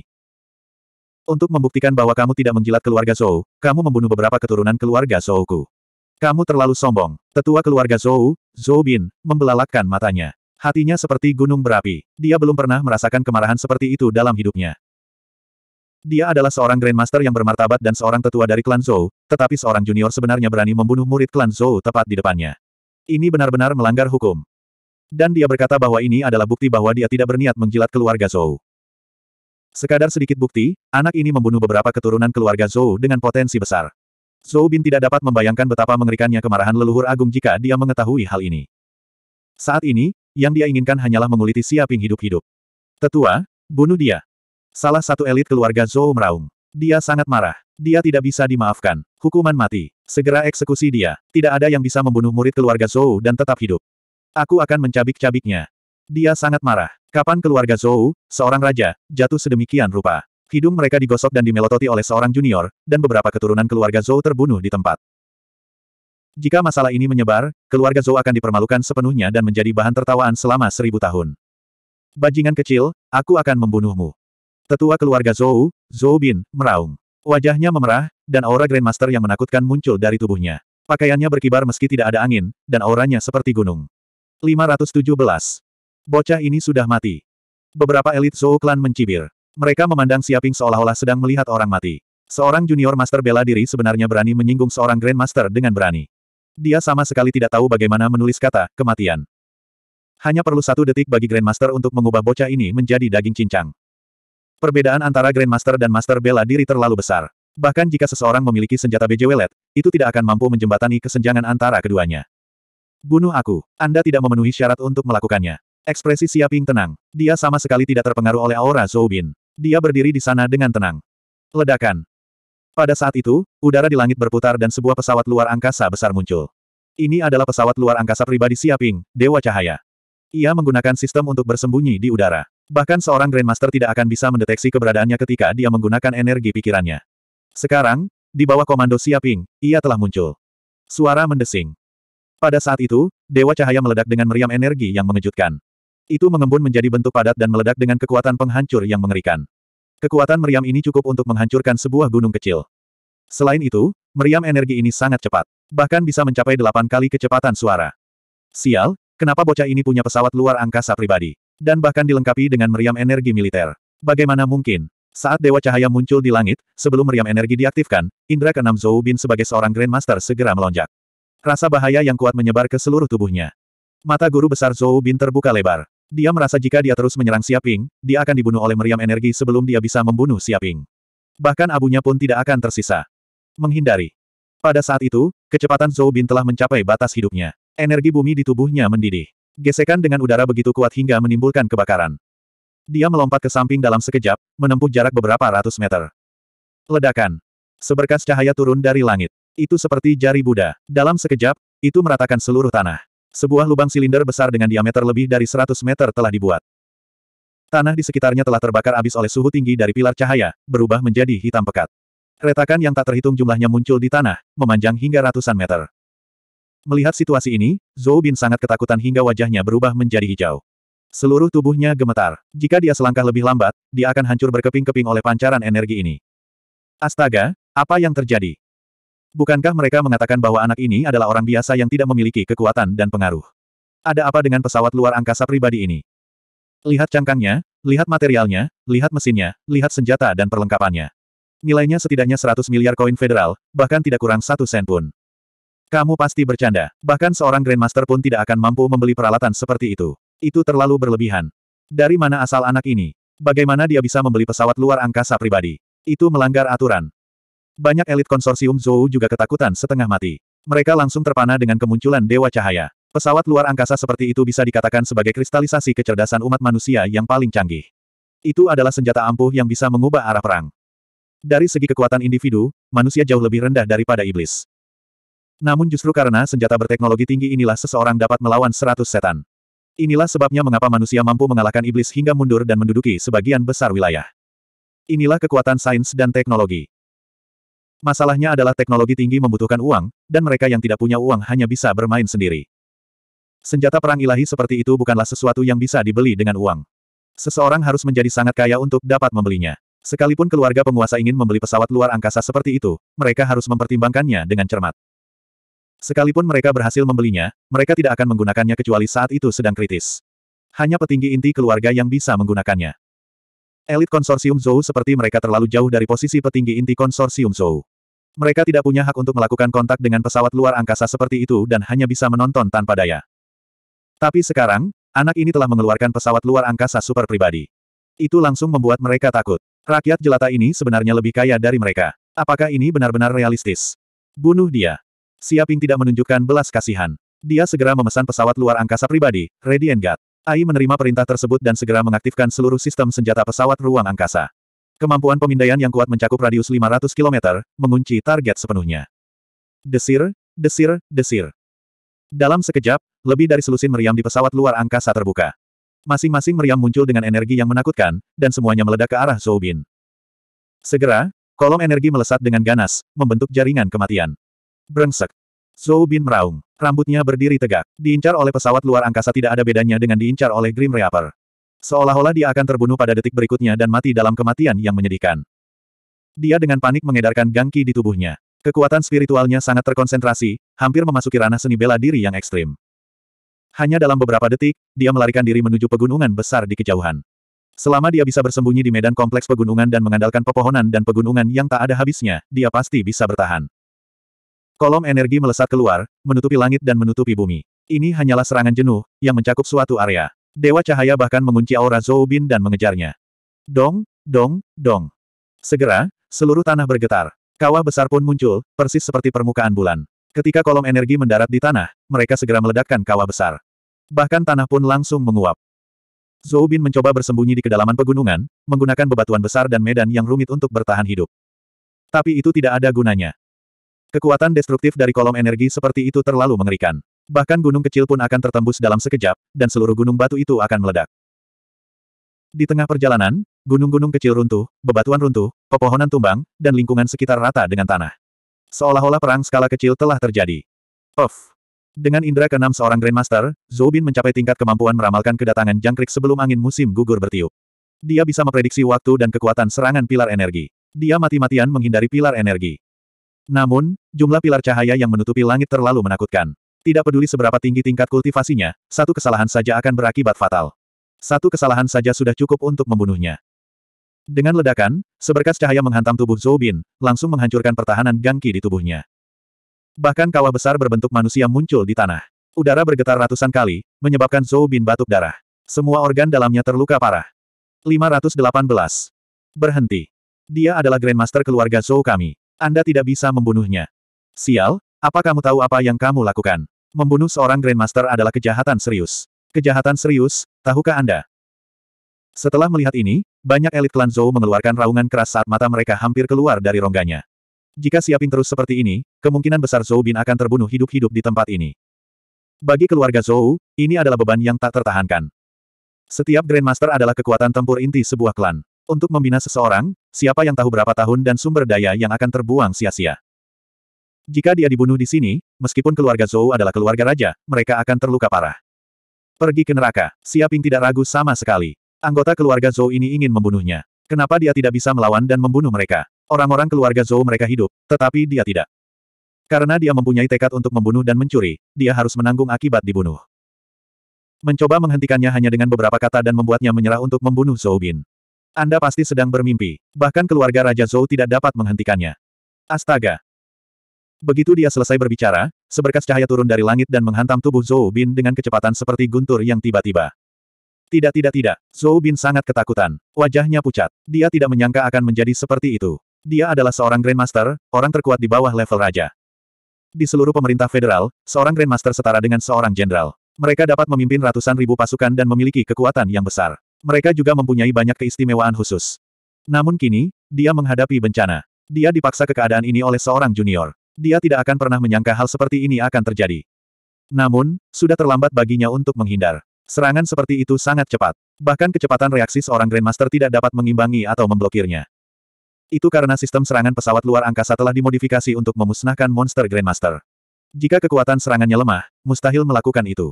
Untuk membuktikan bahwa kamu tidak menjilat keluarga Zhou, kamu membunuh beberapa keturunan keluarga Zhouku. Kamu terlalu sombong. Tetua keluarga Zhou, Zhou Bin, membelalakkan matanya. Hatinya seperti gunung berapi. Dia belum pernah merasakan kemarahan seperti itu dalam hidupnya. Dia adalah seorang Grandmaster yang bermartabat dan seorang tetua dari klan Zhou, tetapi seorang junior sebenarnya berani membunuh murid klan Zhou tepat di depannya. Ini benar-benar melanggar hukum. Dan dia berkata bahwa ini adalah bukti bahwa dia tidak berniat menjilat keluarga Zhou. Sekadar sedikit bukti, anak ini membunuh beberapa keturunan keluarga Zhou dengan potensi besar. Zhou Bin tidak dapat membayangkan betapa mengerikannya kemarahan leluhur agung jika dia mengetahui hal ini. Saat ini, yang dia inginkan hanyalah menguliti Siaping hidup-hidup. Tetua, bunuh dia. Salah satu elit keluarga Zhou meraung. Dia sangat marah. Dia tidak bisa dimaafkan. Hukuman mati. Segera eksekusi dia. Tidak ada yang bisa membunuh murid keluarga Zhou dan tetap hidup. Aku akan mencabik-cabiknya. Dia sangat marah. Kapan keluarga Zhou, seorang raja, jatuh sedemikian rupa? Hidung mereka digosok dan dimelototi oleh seorang junior, dan beberapa keturunan keluarga Zhou terbunuh di tempat. Jika masalah ini menyebar, keluarga Zhou akan dipermalukan sepenuhnya dan menjadi bahan tertawaan selama seribu tahun. Bajingan kecil, aku akan membunuhmu. Tetua keluarga Zhou, Zhou Bin, meraung. Wajahnya memerah, dan aura Grandmaster yang menakutkan muncul dari tubuhnya. Pakaiannya berkibar meski tidak ada angin, dan auranya seperti gunung. 517. Bocah ini sudah mati. Beberapa elit Zhou Clan mencibir. Mereka memandang Siaping seolah-olah sedang melihat orang mati. Seorang junior master bela diri sebenarnya berani menyinggung seorang grandmaster dengan berani. Dia sama sekali tidak tahu bagaimana menulis kata, kematian. Hanya perlu satu detik bagi grandmaster untuk mengubah bocah ini menjadi daging cincang. Perbedaan antara grandmaster dan master bela diri terlalu besar. Bahkan jika seseorang memiliki senjata bejewelet, itu tidak akan mampu menjembatani kesenjangan antara keduanya. Bunuh aku. Anda tidak memenuhi syarat untuk melakukannya. Ekspresi Siaping tenang. Dia sama sekali tidak terpengaruh oleh aura Zoubin. Dia berdiri di sana dengan tenang. Ledakan. Pada saat itu, udara di langit berputar dan sebuah pesawat luar angkasa besar muncul. Ini adalah pesawat luar angkasa pribadi Siaping, Dewa Cahaya. Ia menggunakan sistem untuk bersembunyi di udara. Bahkan seorang Grandmaster tidak akan bisa mendeteksi keberadaannya ketika dia menggunakan energi pikirannya. Sekarang, di bawah komando Siaping, ia telah muncul. Suara mendesing. Pada saat itu, Dewa Cahaya meledak dengan meriam energi yang mengejutkan. Itu mengembun menjadi bentuk padat dan meledak dengan kekuatan penghancur yang mengerikan. Kekuatan meriam ini cukup untuk menghancurkan sebuah gunung kecil. Selain itu, meriam energi ini sangat cepat. Bahkan bisa mencapai delapan kali kecepatan suara. Sial, kenapa bocah ini punya pesawat luar angkasa pribadi? Dan bahkan dilengkapi dengan meriam energi militer. Bagaimana mungkin? Saat Dewa Cahaya muncul di langit, sebelum meriam energi diaktifkan, Indra keenam Zhou Bin sebagai seorang Grandmaster segera melonjak. Rasa bahaya yang kuat menyebar ke seluruh tubuhnya. Mata guru besar Zhou Bin terbuka lebar. Dia merasa jika dia terus menyerang Siaping, dia akan dibunuh oleh meriam energi sebelum dia bisa membunuh Siaping. Bahkan abunya pun tidak akan tersisa. Menghindari. Pada saat itu, kecepatan Zhou Bin telah mencapai batas hidupnya. Energi bumi di tubuhnya mendidih. Gesekan dengan udara begitu kuat hingga menimbulkan kebakaran. Dia melompat ke samping dalam sekejap, menempuh jarak beberapa ratus meter. Ledakan. Seberkas cahaya turun dari langit. Itu seperti jari Buddha. Dalam sekejap, itu meratakan seluruh tanah. Sebuah lubang silinder besar dengan diameter lebih dari 100 meter telah dibuat. Tanah di sekitarnya telah terbakar habis oleh suhu tinggi dari pilar cahaya, berubah menjadi hitam pekat. Retakan yang tak terhitung jumlahnya muncul di tanah, memanjang hingga ratusan meter. Melihat situasi ini, Zhou Bin sangat ketakutan hingga wajahnya berubah menjadi hijau. Seluruh tubuhnya gemetar. Jika dia selangkah lebih lambat, dia akan hancur berkeping-keping oleh pancaran energi ini. Astaga, apa yang terjadi? Bukankah mereka mengatakan bahwa anak ini adalah orang biasa yang tidak memiliki kekuatan dan pengaruh? Ada apa dengan pesawat luar angkasa pribadi ini? Lihat cangkangnya, lihat materialnya, lihat mesinnya, lihat senjata dan perlengkapannya. Nilainya setidaknya 100 miliar koin federal, bahkan tidak kurang satu sen pun. Kamu pasti bercanda. Bahkan seorang Grandmaster pun tidak akan mampu membeli peralatan seperti itu. Itu terlalu berlebihan. Dari mana asal anak ini? Bagaimana dia bisa membeli pesawat luar angkasa pribadi? Itu melanggar aturan. Banyak elit konsorsium Zhou juga ketakutan setengah mati. Mereka langsung terpana dengan kemunculan Dewa Cahaya. Pesawat luar angkasa seperti itu bisa dikatakan sebagai kristalisasi kecerdasan umat manusia yang paling canggih. Itu adalah senjata ampuh yang bisa mengubah arah perang. Dari segi kekuatan individu, manusia jauh lebih rendah daripada iblis. Namun justru karena senjata berteknologi tinggi inilah seseorang dapat melawan seratus setan. Inilah sebabnya mengapa manusia mampu mengalahkan iblis hingga mundur dan menduduki sebagian besar wilayah. Inilah kekuatan sains dan teknologi. Masalahnya adalah teknologi tinggi membutuhkan uang, dan mereka yang tidak punya uang hanya bisa bermain sendiri. Senjata perang ilahi seperti itu bukanlah sesuatu yang bisa dibeli dengan uang. Seseorang harus menjadi sangat kaya untuk dapat membelinya. Sekalipun keluarga penguasa ingin membeli pesawat luar angkasa seperti itu, mereka harus mempertimbangkannya dengan cermat. Sekalipun mereka berhasil membelinya, mereka tidak akan menggunakannya kecuali saat itu sedang kritis. Hanya petinggi inti keluarga yang bisa menggunakannya. Elit konsorsium Zhou seperti mereka terlalu jauh dari posisi petinggi inti konsorsium Zhou. Mereka tidak punya hak untuk melakukan kontak dengan pesawat luar angkasa seperti itu dan hanya bisa menonton tanpa daya. Tapi sekarang, anak ini telah mengeluarkan pesawat luar angkasa super pribadi. Itu langsung membuat mereka takut. Rakyat jelata ini sebenarnya lebih kaya dari mereka. Apakah ini benar-benar realistis? Bunuh dia. Siaping tidak menunjukkan belas kasihan. Dia segera memesan pesawat luar angkasa pribadi, Radiant God. AI menerima perintah tersebut dan segera mengaktifkan seluruh sistem senjata pesawat ruang angkasa. Kemampuan pemindaian yang kuat mencakup radius 500 km, mengunci target sepenuhnya. Desir, desir, desir. Dalam sekejap, lebih dari selusin meriam di pesawat luar angkasa terbuka. Masing-masing meriam muncul dengan energi yang menakutkan, dan semuanya meledak ke arah Zhou Bin. Segera, kolom energi melesat dengan ganas, membentuk jaringan kematian. Brengsek. Zhou Bin meraung. Rambutnya berdiri tegak. Diincar oleh pesawat luar angkasa tidak ada bedanya dengan diincar oleh Grim Reaper. Seolah-olah dia akan terbunuh pada detik berikutnya dan mati dalam kematian yang menyedihkan. Dia dengan panik mengedarkan gangki di tubuhnya. Kekuatan spiritualnya sangat terkonsentrasi, hampir memasuki ranah seni bela diri yang ekstrim. Hanya dalam beberapa detik, dia melarikan diri menuju pegunungan besar di kejauhan. Selama dia bisa bersembunyi di medan kompleks pegunungan dan mengandalkan pepohonan dan pegunungan yang tak ada habisnya, dia pasti bisa bertahan. Kolom energi melesat keluar, menutupi langit dan menutupi bumi. Ini hanyalah serangan jenuh, yang mencakup suatu area. Dewa Cahaya bahkan mengunci aura Zhou Bin dan mengejarnya. Dong, dong, dong. Segera, seluruh tanah bergetar. Kawah besar pun muncul, persis seperti permukaan bulan. Ketika kolom energi mendarat di tanah, mereka segera meledakkan kawah besar. Bahkan tanah pun langsung menguap. Zhou Bin mencoba bersembunyi di kedalaman pegunungan, menggunakan bebatuan besar dan medan yang rumit untuk bertahan hidup. Tapi itu tidak ada gunanya. Kekuatan destruktif dari kolom energi seperti itu terlalu mengerikan. Bahkan gunung kecil pun akan tertembus dalam sekejap, dan seluruh gunung batu itu akan meledak. Di tengah perjalanan, gunung-gunung kecil runtuh, bebatuan runtuh, pepohonan tumbang, dan lingkungan sekitar rata dengan tanah. Seolah-olah perang skala kecil telah terjadi. Of. Dengan indera keenam seorang Grandmaster, Zhou Bin mencapai tingkat kemampuan meramalkan kedatangan jangkrik sebelum angin musim gugur bertiup. Dia bisa memprediksi waktu dan kekuatan serangan pilar energi. Dia mati-matian menghindari pilar energi. Namun, jumlah pilar cahaya yang menutupi langit terlalu menakutkan. Tidak peduli seberapa tinggi tingkat kultivasinya, satu kesalahan saja akan berakibat fatal. Satu kesalahan saja sudah cukup untuk membunuhnya. Dengan ledakan, seberkas cahaya menghantam tubuh Zhou Bin, langsung menghancurkan pertahanan gangki di tubuhnya. Bahkan kawah besar berbentuk manusia muncul di tanah. Udara bergetar ratusan kali, menyebabkan Zhou Bin batuk darah. Semua organ dalamnya terluka parah. 518. Berhenti. Dia adalah Grandmaster keluarga Zhou kami. Anda tidak bisa membunuhnya. Sial, apa kamu tahu apa yang kamu lakukan? Membunuh seorang Grandmaster adalah kejahatan serius. Kejahatan serius, tahukah Anda? Setelah melihat ini, banyak elit klan Zhou mengeluarkan raungan keras saat mata mereka hampir keluar dari rongganya. Jika siapin terus seperti ini, kemungkinan besar Zhou Bin akan terbunuh hidup-hidup di tempat ini. Bagi keluarga Zhou, ini adalah beban yang tak tertahankan. Setiap Grandmaster adalah kekuatan tempur inti sebuah klan. Untuk membina seseorang, siapa yang tahu berapa tahun dan sumber daya yang akan terbuang sia-sia. Jika dia dibunuh di sini, meskipun keluarga Zhou adalah keluarga raja, mereka akan terluka parah. Pergi ke neraka, Siaping tidak ragu sama sekali. Anggota keluarga Zhou ini ingin membunuhnya. Kenapa dia tidak bisa melawan dan membunuh mereka? Orang-orang keluarga Zhou mereka hidup, tetapi dia tidak. Karena dia mempunyai tekad untuk membunuh dan mencuri, dia harus menanggung akibat dibunuh. Mencoba menghentikannya hanya dengan beberapa kata dan membuatnya menyerah untuk membunuh Zhou Bin. Anda pasti sedang bermimpi. Bahkan keluarga Raja Zhou tidak dapat menghentikannya. Astaga! Begitu dia selesai berbicara, seberkas cahaya turun dari langit dan menghantam tubuh Zhou Bin dengan kecepatan seperti guntur yang tiba-tiba. Tidak tidak tidak, Zhou Bin sangat ketakutan. Wajahnya pucat. Dia tidak menyangka akan menjadi seperti itu. Dia adalah seorang Grandmaster, orang terkuat di bawah level Raja. Di seluruh pemerintah federal, seorang Grandmaster setara dengan seorang jenderal. Mereka dapat memimpin ratusan ribu pasukan dan memiliki kekuatan yang besar mereka juga mempunyai banyak keistimewaan khusus. Namun kini, dia menghadapi bencana. Dia dipaksa ke keadaan ini oleh seorang junior. Dia tidak akan pernah menyangka hal seperti ini akan terjadi. Namun, sudah terlambat baginya untuk menghindar. Serangan seperti itu sangat cepat. Bahkan kecepatan reaksi seorang Grandmaster tidak dapat mengimbangi atau memblokirnya. Itu karena sistem serangan pesawat luar angkasa telah dimodifikasi untuk memusnahkan monster Grandmaster. Jika kekuatan serangannya lemah, mustahil melakukan itu.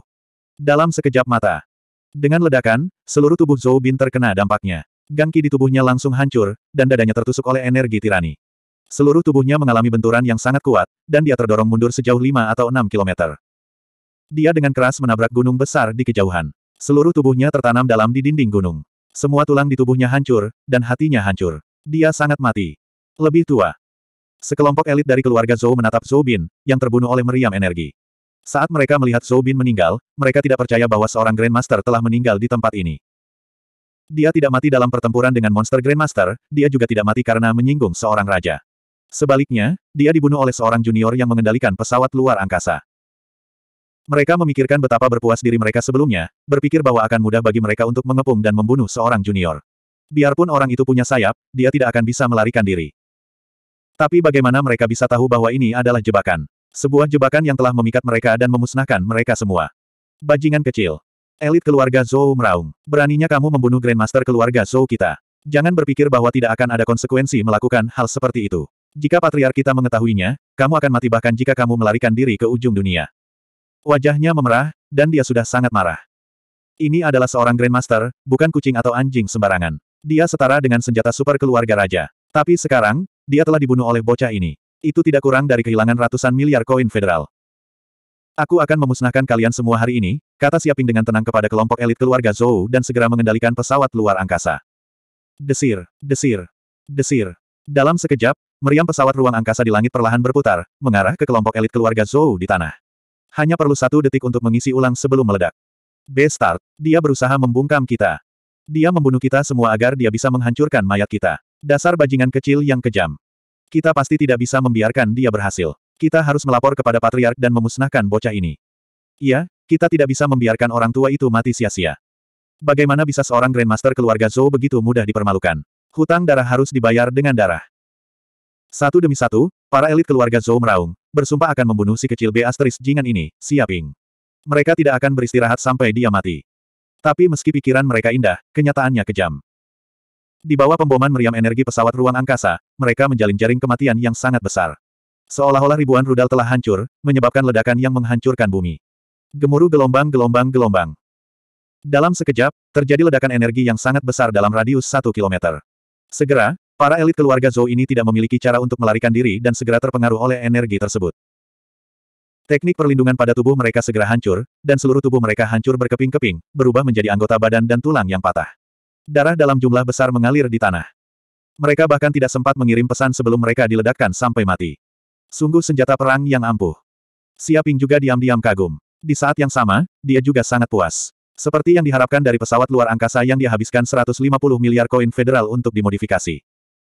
Dalam sekejap mata, dengan ledakan, seluruh tubuh Zhou Bin terkena dampaknya. Gangki di tubuhnya langsung hancur, dan dadanya tertusuk oleh energi tirani. Seluruh tubuhnya mengalami benturan yang sangat kuat, dan dia terdorong mundur sejauh 5 atau 6 kilometer. Dia dengan keras menabrak gunung besar di kejauhan. Seluruh tubuhnya tertanam dalam di dinding gunung. Semua tulang di tubuhnya hancur, dan hatinya hancur. Dia sangat mati. Lebih tua. Sekelompok elit dari keluarga Zhou menatap Zhou Bin, yang terbunuh oleh meriam energi. Saat mereka melihat Zhou Bin meninggal, mereka tidak percaya bahwa seorang Grandmaster telah meninggal di tempat ini. Dia tidak mati dalam pertempuran dengan monster Grandmaster, dia juga tidak mati karena menyinggung seorang raja. Sebaliknya, dia dibunuh oleh seorang junior yang mengendalikan pesawat luar angkasa. Mereka memikirkan betapa berpuas diri mereka sebelumnya, berpikir bahwa akan mudah bagi mereka untuk mengepung dan membunuh seorang junior. Biarpun orang itu punya sayap, dia tidak akan bisa melarikan diri. Tapi bagaimana mereka bisa tahu bahwa ini adalah jebakan? Sebuah jebakan yang telah memikat mereka dan memusnahkan mereka semua. Bajingan kecil. Elit keluarga Zhou meraung. Beraninya kamu membunuh Grandmaster keluarga Zhou kita. Jangan berpikir bahwa tidak akan ada konsekuensi melakukan hal seperti itu. Jika patriark kita mengetahuinya, kamu akan mati bahkan jika kamu melarikan diri ke ujung dunia. Wajahnya memerah, dan dia sudah sangat marah. Ini adalah seorang Grandmaster, bukan kucing atau anjing sembarangan. Dia setara dengan senjata super keluarga raja. Tapi sekarang, dia telah dibunuh oleh bocah ini. Itu tidak kurang dari kehilangan ratusan miliar koin federal. Aku akan memusnahkan kalian semua hari ini, kata Siaping dengan tenang kepada kelompok elit keluarga Zhou dan segera mengendalikan pesawat luar angkasa. Desir, desir, desir. Dalam sekejap, meriam pesawat ruang angkasa di langit perlahan berputar, mengarah ke kelompok elit keluarga Zhou di tanah. Hanya perlu satu detik untuk mengisi ulang sebelum meledak. Bestart, dia berusaha membungkam kita. Dia membunuh kita semua agar dia bisa menghancurkan mayat kita. Dasar bajingan kecil yang kejam. Kita pasti tidak bisa membiarkan dia berhasil. Kita harus melapor kepada Patriark dan memusnahkan bocah ini. Iya, kita tidak bisa membiarkan orang tua itu mati sia-sia. Bagaimana bisa seorang Grandmaster keluarga Zhou begitu mudah dipermalukan? Hutang darah harus dibayar dengan darah. Satu demi satu, para elit keluarga Zhou meraung, bersumpah akan membunuh si kecil B asteris jingan ini, Siaping. Mereka tidak akan beristirahat sampai dia mati. Tapi meski pikiran mereka indah, kenyataannya kejam. Di bawah pemboman meriam energi pesawat ruang angkasa, mereka menjalin jaring kematian yang sangat besar. Seolah-olah ribuan rudal telah hancur, menyebabkan ledakan yang menghancurkan bumi. Gemuruh gelombang-gelombang-gelombang. Dalam sekejap, terjadi ledakan energi yang sangat besar dalam radius satu kilometer. Segera, para elit keluarga Zhou ini tidak memiliki cara untuk melarikan diri dan segera terpengaruh oleh energi tersebut. Teknik perlindungan pada tubuh mereka segera hancur, dan seluruh tubuh mereka hancur berkeping-keping, berubah menjadi anggota badan dan tulang yang patah. Darah dalam jumlah besar mengalir di tanah. Mereka bahkan tidak sempat mengirim pesan sebelum mereka diledakkan sampai mati. Sungguh senjata perang yang ampuh. Siaping juga diam-diam kagum. Di saat yang sama, dia juga sangat puas. Seperti yang diharapkan dari pesawat luar angkasa yang dihabiskan 150 miliar koin federal untuk dimodifikasi.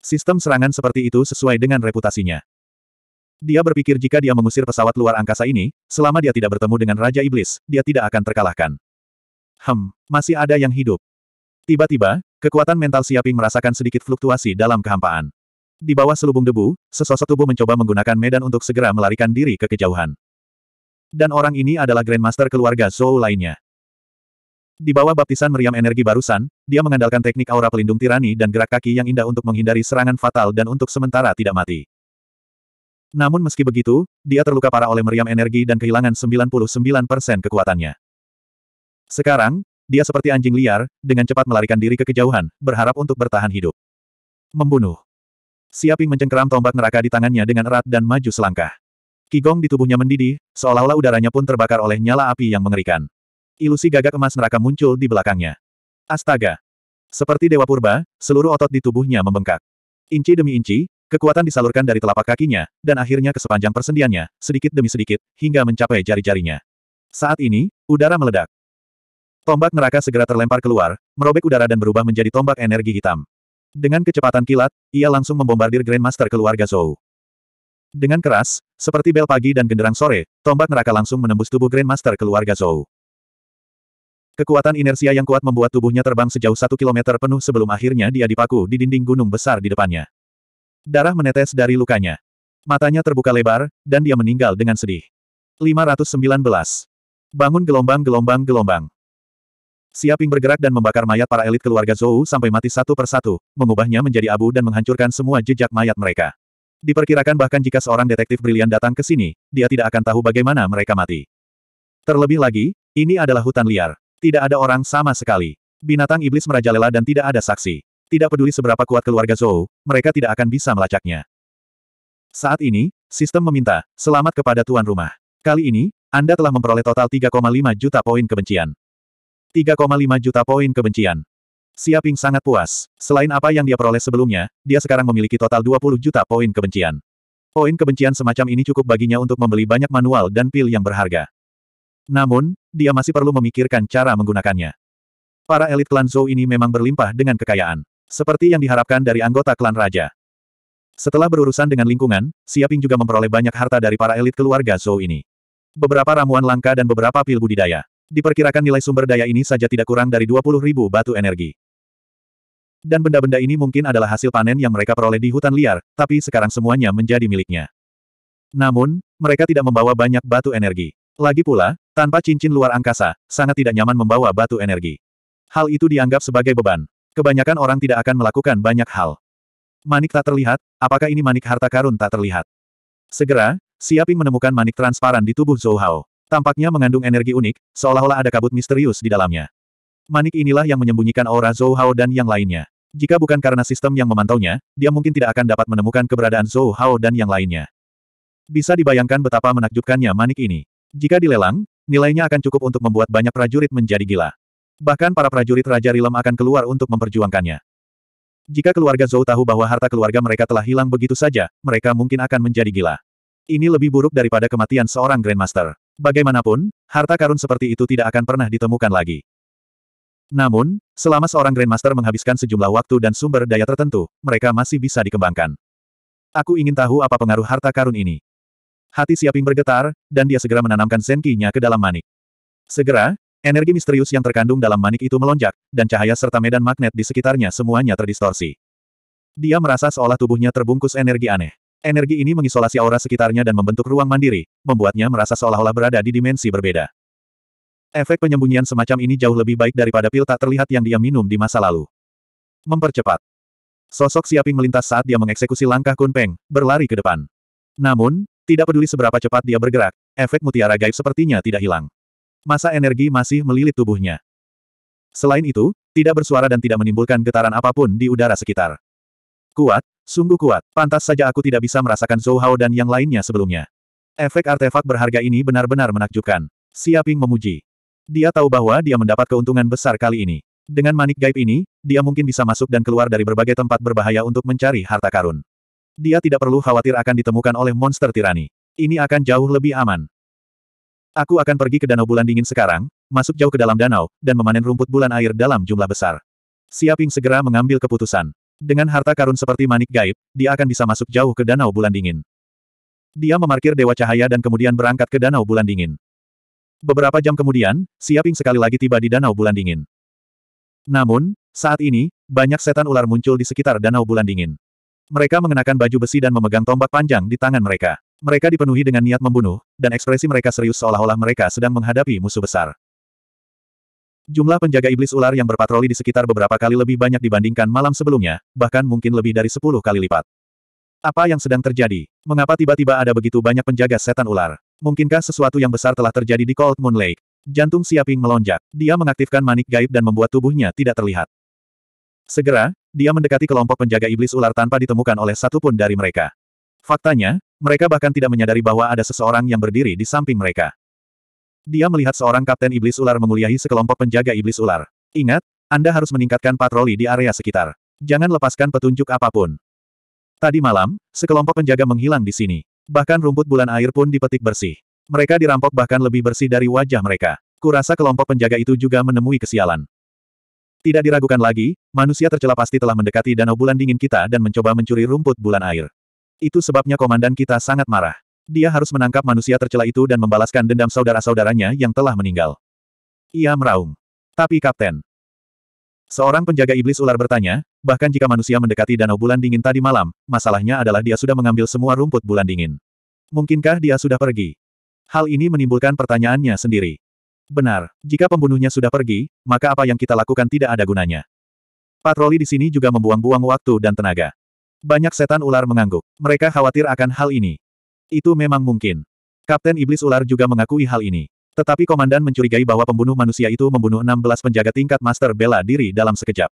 Sistem serangan seperti itu sesuai dengan reputasinya. Dia berpikir jika dia mengusir pesawat luar angkasa ini, selama dia tidak bertemu dengan Raja Iblis, dia tidak akan terkalahkan. Hem, masih ada yang hidup. Tiba-tiba, kekuatan mental Siaping merasakan sedikit fluktuasi dalam kehampaan. Di bawah selubung debu, sesosok tubuh mencoba menggunakan medan untuk segera melarikan diri ke kejauhan. Dan orang ini adalah Grandmaster keluarga Zhou lainnya. Di bawah baptisan meriam energi barusan, dia mengandalkan teknik aura pelindung tirani dan gerak kaki yang indah untuk menghindari serangan fatal dan untuk sementara tidak mati. Namun meski begitu, dia terluka parah oleh meriam energi dan kehilangan 99% kekuatannya. Sekarang, dia seperti anjing liar, dengan cepat melarikan diri ke kejauhan, berharap untuk bertahan hidup. Membunuh. Siaping mencengkeram tombak neraka di tangannya dengan erat dan maju selangkah. Kigong di tubuhnya mendidih, seolah-olah udaranya pun terbakar oleh nyala api yang mengerikan. Ilusi gagak emas neraka muncul di belakangnya. Astaga! Seperti Dewa Purba, seluruh otot di tubuhnya membengkak. Inci demi inci, kekuatan disalurkan dari telapak kakinya, dan akhirnya ke sepanjang persendiannya, sedikit demi sedikit, hingga mencapai jari-jarinya. Saat ini, udara meledak. Tombak neraka segera terlempar keluar, merobek udara dan berubah menjadi tombak energi hitam. Dengan kecepatan kilat, ia langsung membombardir Grandmaster keluarga Zhou. Dengan keras, seperti bel pagi dan genderang sore, tombak neraka langsung menembus tubuh Grandmaster keluarga Zhou. Kekuatan inersia yang kuat membuat tubuhnya terbang sejauh satu kilometer penuh sebelum akhirnya dia dipaku di dinding gunung besar di depannya. Darah menetes dari lukanya. Matanya terbuka lebar, dan dia meninggal dengan sedih. 519. Bangun gelombang-gelombang-gelombang. Siaping bergerak dan membakar mayat para elit keluarga Zhou sampai mati satu persatu, mengubahnya menjadi abu dan menghancurkan semua jejak mayat mereka. Diperkirakan bahkan jika seorang detektif brilian datang ke sini, dia tidak akan tahu bagaimana mereka mati. Terlebih lagi, ini adalah hutan liar. Tidak ada orang sama sekali. Binatang iblis merajalela dan tidak ada saksi. Tidak peduli seberapa kuat keluarga Zhou, mereka tidak akan bisa melacaknya. Saat ini, sistem meminta, selamat kepada tuan rumah. Kali ini, Anda telah memperoleh total 3,5 juta poin kebencian. 3,5 juta poin kebencian. Siaping sangat puas. Selain apa yang dia peroleh sebelumnya, dia sekarang memiliki total 20 juta poin kebencian. Poin kebencian semacam ini cukup baginya untuk membeli banyak manual dan pil yang berharga. Namun, dia masih perlu memikirkan cara menggunakannya. Para elit klan Zhou ini memang berlimpah dengan kekayaan. Seperti yang diharapkan dari anggota klan raja. Setelah berurusan dengan lingkungan, Siaping juga memperoleh banyak harta dari para elit keluarga Zhou ini. Beberapa ramuan langka dan beberapa pil budidaya. Diperkirakan nilai sumber daya ini saja tidak kurang dari 20 ribu batu energi. Dan benda-benda ini mungkin adalah hasil panen yang mereka peroleh di hutan liar, tapi sekarang semuanya menjadi miliknya. Namun, mereka tidak membawa banyak batu energi. Lagi pula, tanpa cincin luar angkasa, sangat tidak nyaman membawa batu energi. Hal itu dianggap sebagai beban. Kebanyakan orang tidak akan melakukan banyak hal. Manik tak terlihat, apakah ini manik harta karun tak terlihat? Segera, Siaping menemukan manik transparan di tubuh Zhou Hao. Tampaknya mengandung energi unik, seolah-olah ada kabut misterius di dalamnya. Manik inilah yang menyembunyikan aura Zhou Hao dan yang lainnya. Jika bukan karena sistem yang memantaunya, dia mungkin tidak akan dapat menemukan keberadaan Zhou Hao dan yang lainnya. Bisa dibayangkan betapa menakjubkannya manik ini. Jika dilelang, nilainya akan cukup untuk membuat banyak prajurit menjadi gila. Bahkan para prajurit Raja Rilem akan keluar untuk memperjuangkannya. Jika keluarga Zhou tahu bahwa harta keluarga mereka telah hilang begitu saja, mereka mungkin akan menjadi gila. Ini lebih buruk daripada kematian seorang Grandmaster. Bagaimanapun, harta karun seperti itu tidak akan pernah ditemukan lagi. Namun, selama seorang Grandmaster menghabiskan sejumlah waktu dan sumber daya tertentu, mereka masih bisa dikembangkan. Aku ingin tahu apa pengaruh harta karun ini. Hati Siaping bergetar, dan dia segera menanamkan senkinya ke dalam manik. Segera, energi misterius yang terkandung dalam manik itu melonjak, dan cahaya serta medan magnet di sekitarnya semuanya terdistorsi. Dia merasa seolah tubuhnya terbungkus energi aneh. Energi ini mengisolasi aura sekitarnya dan membentuk ruang mandiri, membuatnya merasa seolah-olah berada di dimensi berbeda. Efek penyembunyian semacam ini jauh lebih baik daripada pil tak terlihat yang dia minum di masa lalu. Mempercepat. Sosok Siaping melintas saat dia mengeksekusi langkah Kunpeng, berlari ke depan. Namun, tidak peduli seberapa cepat dia bergerak, efek mutiara gaib sepertinya tidak hilang. Masa energi masih melilit tubuhnya. Selain itu, tidak bersuara dan tidak menimbulkan getaran apapun di udara sekitar. Kuat, sungguh kuat. Pantas saja aku tidak bisa merasakan Zhou Hao dan yang lainnya sebelumnya. Efek artefak berharga ini benar-benar menakjubkan. Siaping memuji. Dia tahu bahwa dia mendapat keuntungan besar kali ini. Dengan manik gaib ini, dia mungkin bisa masuk dan keluar dari berbagai tempat berbahaya untuk mencari harta karun. Dia tidak perlu khawatir akan ditemukan oleh monster tirani. Ini akan jauh lebih aman. Aku akan pergi ke danau bulan dingin sekarang, masuk jauh ke dalam danau, dan memanen rumput bulan air dalam jumlah besar. Siaping segera mengambil keputusan. Dengan harta karun seperti manik gaib, dia akan bisa masuk jauh ke danau bulan dingin. Dia memarkir Dewa Cahaya dan kemudian berangkat ke danau bulan dingin. Beberapa jam kemudian, Siaping sekali lagi tiba di danau bulan dingin. Namun, saat ini, banyak setan ular muncul di sekitar danau bulan dingin. Mereka mengenakan baju besi dan memegang tombak panjang di tangan mereka. Mereka dipenuhi dengan niat membunuh, dan ekspresi mereka serius seolah-olah mereka sedang menghadapi musuh besar. Jumlah penjaga iblis ular yang berpatroli di sekitar beberapa kali lebih banyak dibandingkan malam sebelumnya, bahkan mungkin lebih dari sepuluh kali lipat. Apa yang sedang terjadi? Mengapa tiba-tiba ada begitu banyak penjaga setan ular? Mungkinkah sesuatu yang besar telah terjadi di Cold Moon Lake? Jantung Siaping melonjak. Dia mengaktifkan manik gaib dan membuat tubuhnya tidak terlihat. Segera, dia mendekati kelompok penjaga iblis ular tanpa ditemukan oleh satupun dari mereka. Faktanya, mereka bahkan tidak menyadari bahwa ada seseorang yang berdiri di samping mereka. Dia melihat seorang kapten iblis ular menguliahi sekelompok penjaga iblis ular. Ingat, Anda harus meningkatkan patroli di area sekitar. Jangan lepaskan petunjuk apapun. Tadi malam, sekelompok penjaga menghilang di sini. Bahkan rumput bulan air pun dipetik bersih. Mereka dirampok bahkan lebih bersih dari wajah mereka. Kurasa kelompok penjaga itu juga menemui kesialan. Tidak diragukan lagi, manusia tercela pasti telah mendekati danau bulan dingin kita dan mencoba mencuri rumput bulan air. Itu sebabnya komandan kita sangat marah. Dia harus menangkap manusia tercela itu dan membalaskan dendam saudara-saudaranya yang telah meninggal. Ia meraung. Tapi Kapten. Seorang penjaga iblis ular bertanya, bahkan jika manusia mendekati danau bulan dingin tadi malam, masalahnya adalah dia sudah mengambil semua rumput bulan dingin. Mungkinkah dia sudah pergi? Hal ini menimbulkan pertanyaannya sendiri. Benar, jika pembunuhnya sudah pergi, maka apa yang kita lakukan tidak ada gunanya. Patroli di sini juga membuang-buang waktu dan tenaga. Banyak setan ular mengangguk. Mereka khawatir akan hal ini. Itu memang mungkin. Kapten Iblis Ular juga mengakui hal ini. Tetapi komandan mencurigai bahwa pembunuh manusia itu membunuh 16 penjaga tingkat master bela diri dalam sekejap.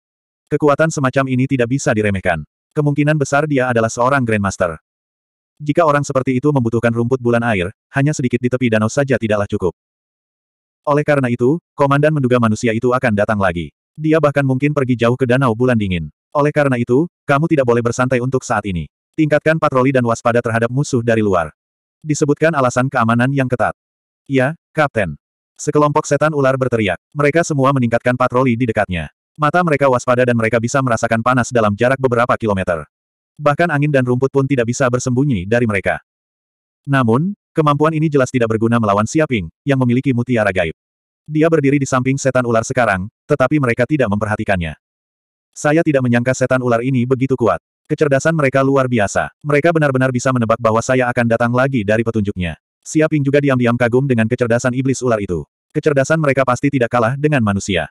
Kekuatan semacam ini tidak bisa diremehkan. Kemungkinan besar dia adalah seorang Grandmaster. Jika orang seperti itu membutuhkan rumput bulan air, hanya sedikit di tepi danau saja tidaklah cukup. Oleh karena itu, komandan menduga manusia itu akan datang lagi. Dia bahkan mungkin pergi jauh ke danau bulan dingin. Oleh karena itu, kamu tidak boleh bersantai untuk saat ini. Tingkatkan patroli dan waspada terhadap musuh dari luar. Disebutkan alasan keamanan yang ketat. Ya, Kapten. Sekelompok setan ular berteriak. Mereka semua meningkatkan patroli di dekatnya. Mata mereka waspada dan mereka bisa merasakan panas dalam jarak beberapa kilometer. Bahkan angin dan rumput pun tidak bisa bersembunyi dari mereka. Namun, kemampuan ini jelas tidak berguna melawan Siaping, yang memiliki mutiara gaib. Dia berdiri di samping setan ular sekarang, tetapi mereka tidak memperhatikannya. Saya tidak menyangka setan ular ini begitu kuat. Kecerdasan mereka luar biasa. Mereka benar-benar bisa menebak bahwa saya akan datang lagi dari petunjuknya. Siaping juga diam-diam kagum dengan kecerdasan iblis ular itu. Kecerdasan mereka pasti tidak kalah dengan manusia.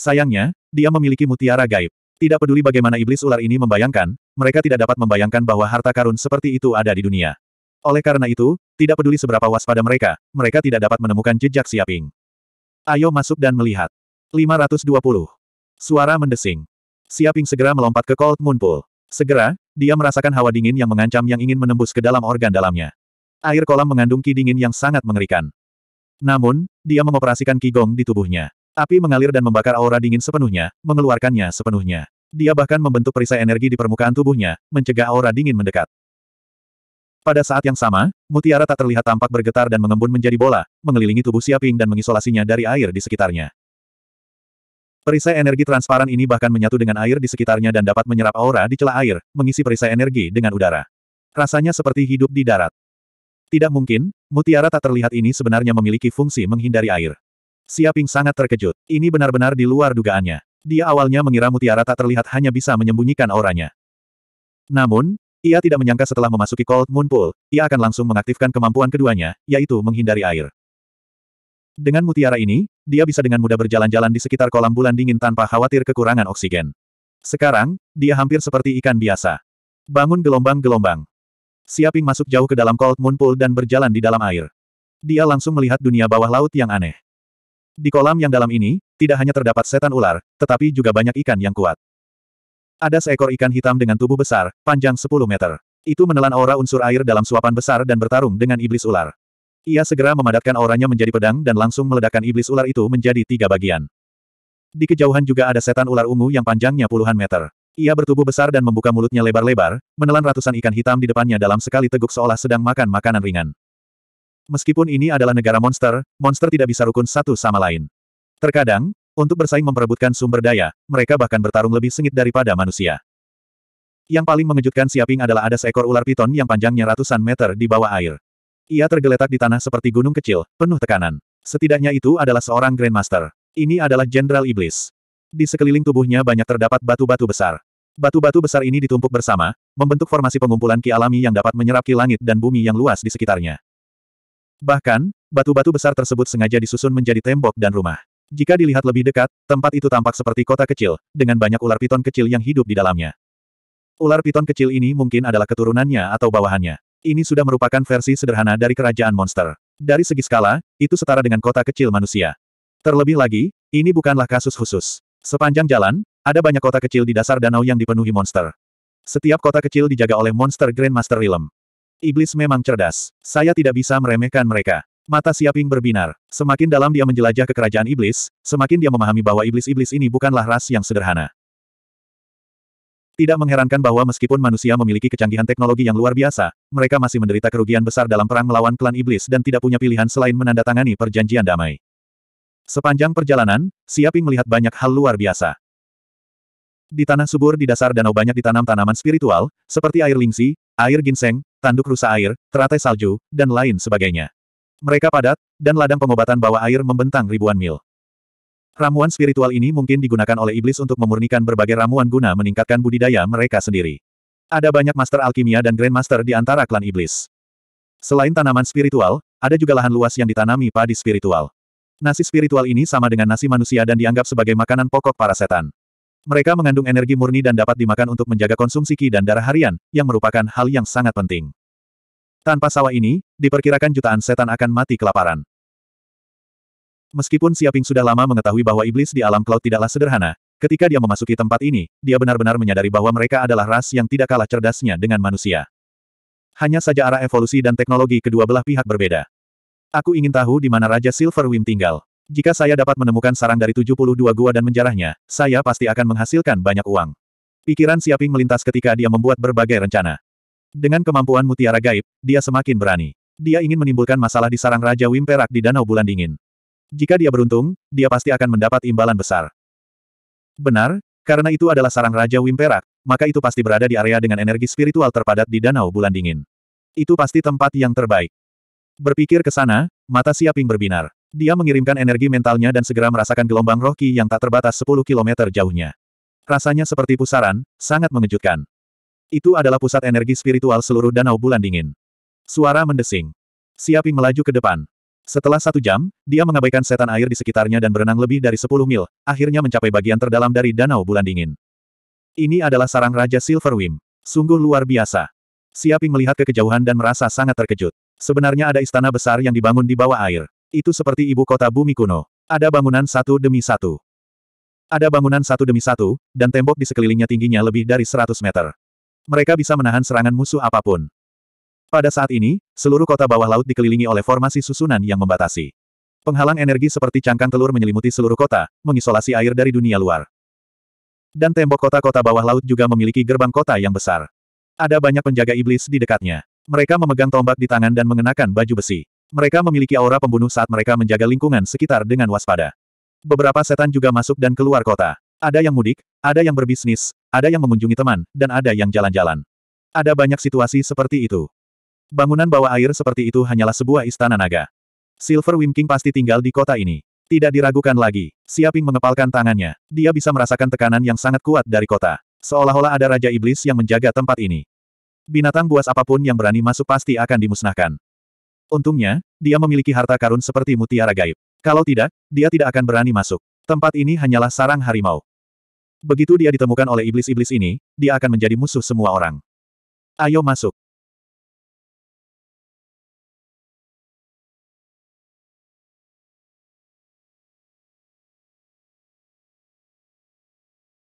Sayangnya, dia memiliki mutiara gaib. Tidak peduli bagaimana iblis ular ini membayangkan, mereka tidak dapat membayangkan bahwa harta karun seperti itu ada di dunia. Oleh karena itu, tidak peduli seberapa waspada mereka, mereka tidak dapat menemukan jejak Siaping. Ayo masuk dan melihat. 520. Suara mendesing. Siaping segera melompat ke Cold Moon Pool. Segera, dia merasakan hawa dingin yang mengancam yang ingin menembus ke dalam organ dalamnya. Air kolam mengandung ki dingin yang sangat mengerikan. Namun, dia mengoperasikan ki gong di tubuhnya. Api mengalir dan membakar aura dingin sepenuhnya, mengeluarkannya sepenuhnya. Dia bahkan membentuk perisai energi di permukaan tubuhnya, mencegah aura dingin mendekat. Pada saat yang sama, mutiara tak terlihat tampak bergetar dan mengembun menjadi bola, mengelilingi tubuh Siaping dan mengisolasinya dari air di sekitarnya. Perisai energi transparan ini bahkan menyatu dengan air di sekitarnya dan dapat menyerap aura di celah air, mengisi perisai energi dengan udara. Rasanya seperti hidup di darat. Tidak mungkin, mutiara tak terlihat ini sebenarnya memiliki fungsi menghindari air. Siaping sangat terkejut. Ini benar-benar di luar dugaannya. Dia awalnya mengira mutiara tak terlihat hanya bisa menyembunyikan auranya. Namun, ia tidak menyangka setelah memasuki Cold Moon Pool, ia akan langsung mengaktifkan kemampuan keduanya, yaitu menghindari air. Dengan mutiara ini, dia bisa dengan mudah berjalan-jalan di sekitar kolam bulan dingin tanpa khawatir kekurangan oksigen. Sekarang, dia hampir seperti ikan biasa. Bangun gelombang-gelombang. Siaping masuk jauh ke dalam Cold Moon Pool dan berjalan di dalam air. Dia langsung melihat dunia bawah laut yang aneh. Di kolam yang dalam ini, tidak hanya terdapat setan ular, tetapi juga banyak ikan yang kuat. Ada seekor ikan hitam dengan tubuh besar, panjang 10 meter. Itu menelan aura unsur air dalam suapan besar dan bertarung dengan iblis ular. Ia segera memadatkan auranya menjadi pedang dan langsung meledakkan iblis ular itu menjadi tiga bagian. Di kejauhan juga ada setan ular ungu yang panjangnya puluhan meter. Ia bertubuh besar dan membuka mulutnya lebar-lebar, menelan ratusan ikan hitam di depannya dalam sekali teguk seolah sedang makan makanan ringan. Meskipun ini adalah negara monster, monster tidak bisa rukun satu sama lain. Terkadang, untuk bersaing memperebutkan sumber daya, mereka bahkan bertarung lebih sengit daripada manusia. Yang paling mengejutkan Siaping adalah ada seekor ular piton yang panjangnya ratusan meter di bawah air. Ia tergeletak di tanah seperti gunung kecil, penuh tekanan. Setidaknya itu adalah seorang Grandmaster. Ini adalah Jenderal Iblis. Di sekeliling tubuhnya banyak terdapat batu-batu besar. Batu-batu besar ini ditumpuk bersama, membentuk formasi pengumpulan ki alami yang dapat menyerap ki langit dan bumi yang luas di sekitarnya. Bahkan, batu-batu besar tersebut sengaja disusun menjadi tembok dan rumah. Jika dilihat lebih dekat, tempat itu tampak seperti kota kecil, dengan banyak ular piton kecil yang hidup di dalamnya. Ular piton kecil ini mungkin adalah keturunannya atau bawahannya. Ini sudah merupakan versi sederhana dari kerajaan monster. Dari segi skala, itu setara dengan kota kecil manusia. Terlebih lagi, ini bukanlah kasus khusus. Sepanjang jalan, ada banyak kota kecil di dasar danau yang dipenuhi monster. Setiap kota kecil dijaga oleh monster Grandmaster Realm. Iblis memang cerdas. Saya tidak bisa meremehkan mereka. Mata Siaping berbinar. Semakin dalam dia menjelajah ke kerajaan iblis, semakin dia memahami bahwa iblis-iblis ini bukanlah ras yang sederhana. Tidak mengherankan bahwa meskipun manusia memiliki kecanggihan teknologi yang luar biasa, mereka masih menderita kerugian besar dalam perang melawan klan iblis dan tidak punya pilihan selain menandatangani perjanjian damai. Sepanjang perjalanan, Siaping melihat banyak hal luar biasa. Di tanah subur di dasar danau banyak ditanam tanaman spiritual, seperti air lingsi, air ginseng, tanduk rusa air, teratai salju, dan lain sebagainya. Mereka padat, dan ladang pengobatan bawah air membentang ribuan mil. Ramuan spiritual ini mungkin digunakan oleh iblis untuk memurnikan berbagai ramuan guna meningkatkan budidaya mereka sendiri. Ada banyak master alkimia dan grandmaster di antara klan iblis. Selain tanaman spiritual, ada juga lahan luas yang ditanami padi spiritual. Nasi spiritual ini sama dengan nasi manusia dan dianggap sebagai makanan pokok para setan. Mereka mengandung energi murni dan dapat dimakan untuk menjaga konsumsi ki dan darah harian, yang merupakan hal yang sangat penting. Tanpa sawah ini, diperkirakan jutaan setan akan mati kelaparan. Meskipun Siaping sudah lama mengetahui bahwa iblis di alam cloud tidaklah sederhana, ketika dia memasuki tempat ini, dia benar-benar menyadari bahwa mereka adalah ras yang tidak kalah cerdasnya dengan manusia. Hanya saja arah evolusi dan teknologi kedua belah pihak berbeda. Aku ingin tahu di mana Raja Silverwim tinggal. Jika saya dapat menemukan sarang dari 72 gua dan menjarahnya, saya pasti akan menghasilkan banyak uang. Pikiran Siaping melintas ketika dia membuat berbagai rencana. Dengan kemampuan mutiara gaib, dia semakin berani. Dia ingin menimbulkan masalah di sarang Raja Perak di Danau Bulan Dingin. Jika dia beruntung, dia pasti akan mendapat imbalan besar. Benar, karena itu adalah sarang Raja Wimperak, maka itu pasti berada di area dengan energi spiritual terpadat di Danau Bulan Dingin. Itu pasti tempat yang terbaik. Berpikir ke sana, mata Siaping berbinar. Dia mengirimkan energi mentalnya dan segera merasakan gelombang roki yang tak terbatas 10 km jauhnya. Rasanya seperti pusaran, sangat mengejutkan. Itu adalah pusat energi spiritual seluruh Danau Bulan Dingin. Suara mendesing. Siaping melaju ke depan. Setelah satu jam, dia mengabaikan setan air di sekitarnya dan berenang lebih dari 10 mil, akhirnya mencapai bagian terdalam dari Danau Bulan Dingin. Ini adalah sarang Raja Silverwim. Sungguh luar biasa. Siaping melihat ke kejauhan dan merasa sangat terkejut. Sebenarnya ada istana besar yang dibangun di bawah air. Itu seperti ibu kota bumi kuno. Ada bangunan satu demi satu. Ada bangunan satu demi satu, dan tembok di sekelilingnya tingginya lebih dari 100 meter. Mereka bisa menahan serangan musuh apapun. Pada saat ini, seluruh kota bawah laut dikelilingi oleh formasi susunan yang membatasi. Penghalang energi seperti cangkang telur menyelimuti seluruh kota, mengisolasi air dari dunia luar. Dan tembok kota-kota bawah laut juga memiliki gerbang kota yang besar. Ada banyak penjaga iblis di dekatnya. Mereka memegang tombak di tangan dan mengenakan baju besi. Mereka memiliki aura pembunuh saat mereka menjaga lingkungan sekitar dengan waspada. Beberapa setan juga masuk dan keluar kota. Ada yang mudik, ada yang berbisnis, ada yang mengunjungi teman, dan ada yang jalan-jalan. Ada banyak situasi seperti itu. Bangunan bawah air seperti itu hanyalah sebuah istana naga. Silver King pasti tinggal di kota ini. Tidak diragukan lagi, Siaping mengepalkan tangannya. Dia bisa merasakan tekanan yang sangat kuat dari kota. Seolah-olah ada Raja Iblis yang menjaga tempat ini. Binatang buas apapun yang berani masuk pasti akan dimusnahkan. Untungnya, dia memiliki harta karun seperti mutiara gaib. Kalau tidak, dia tidak akan berani masuk. Tempat ini hanyalah sarang harimau. Begitu dia ditemukan oleh iblis-iblis ini, dia akan menjadi musuh semua orang. Ayo masuk.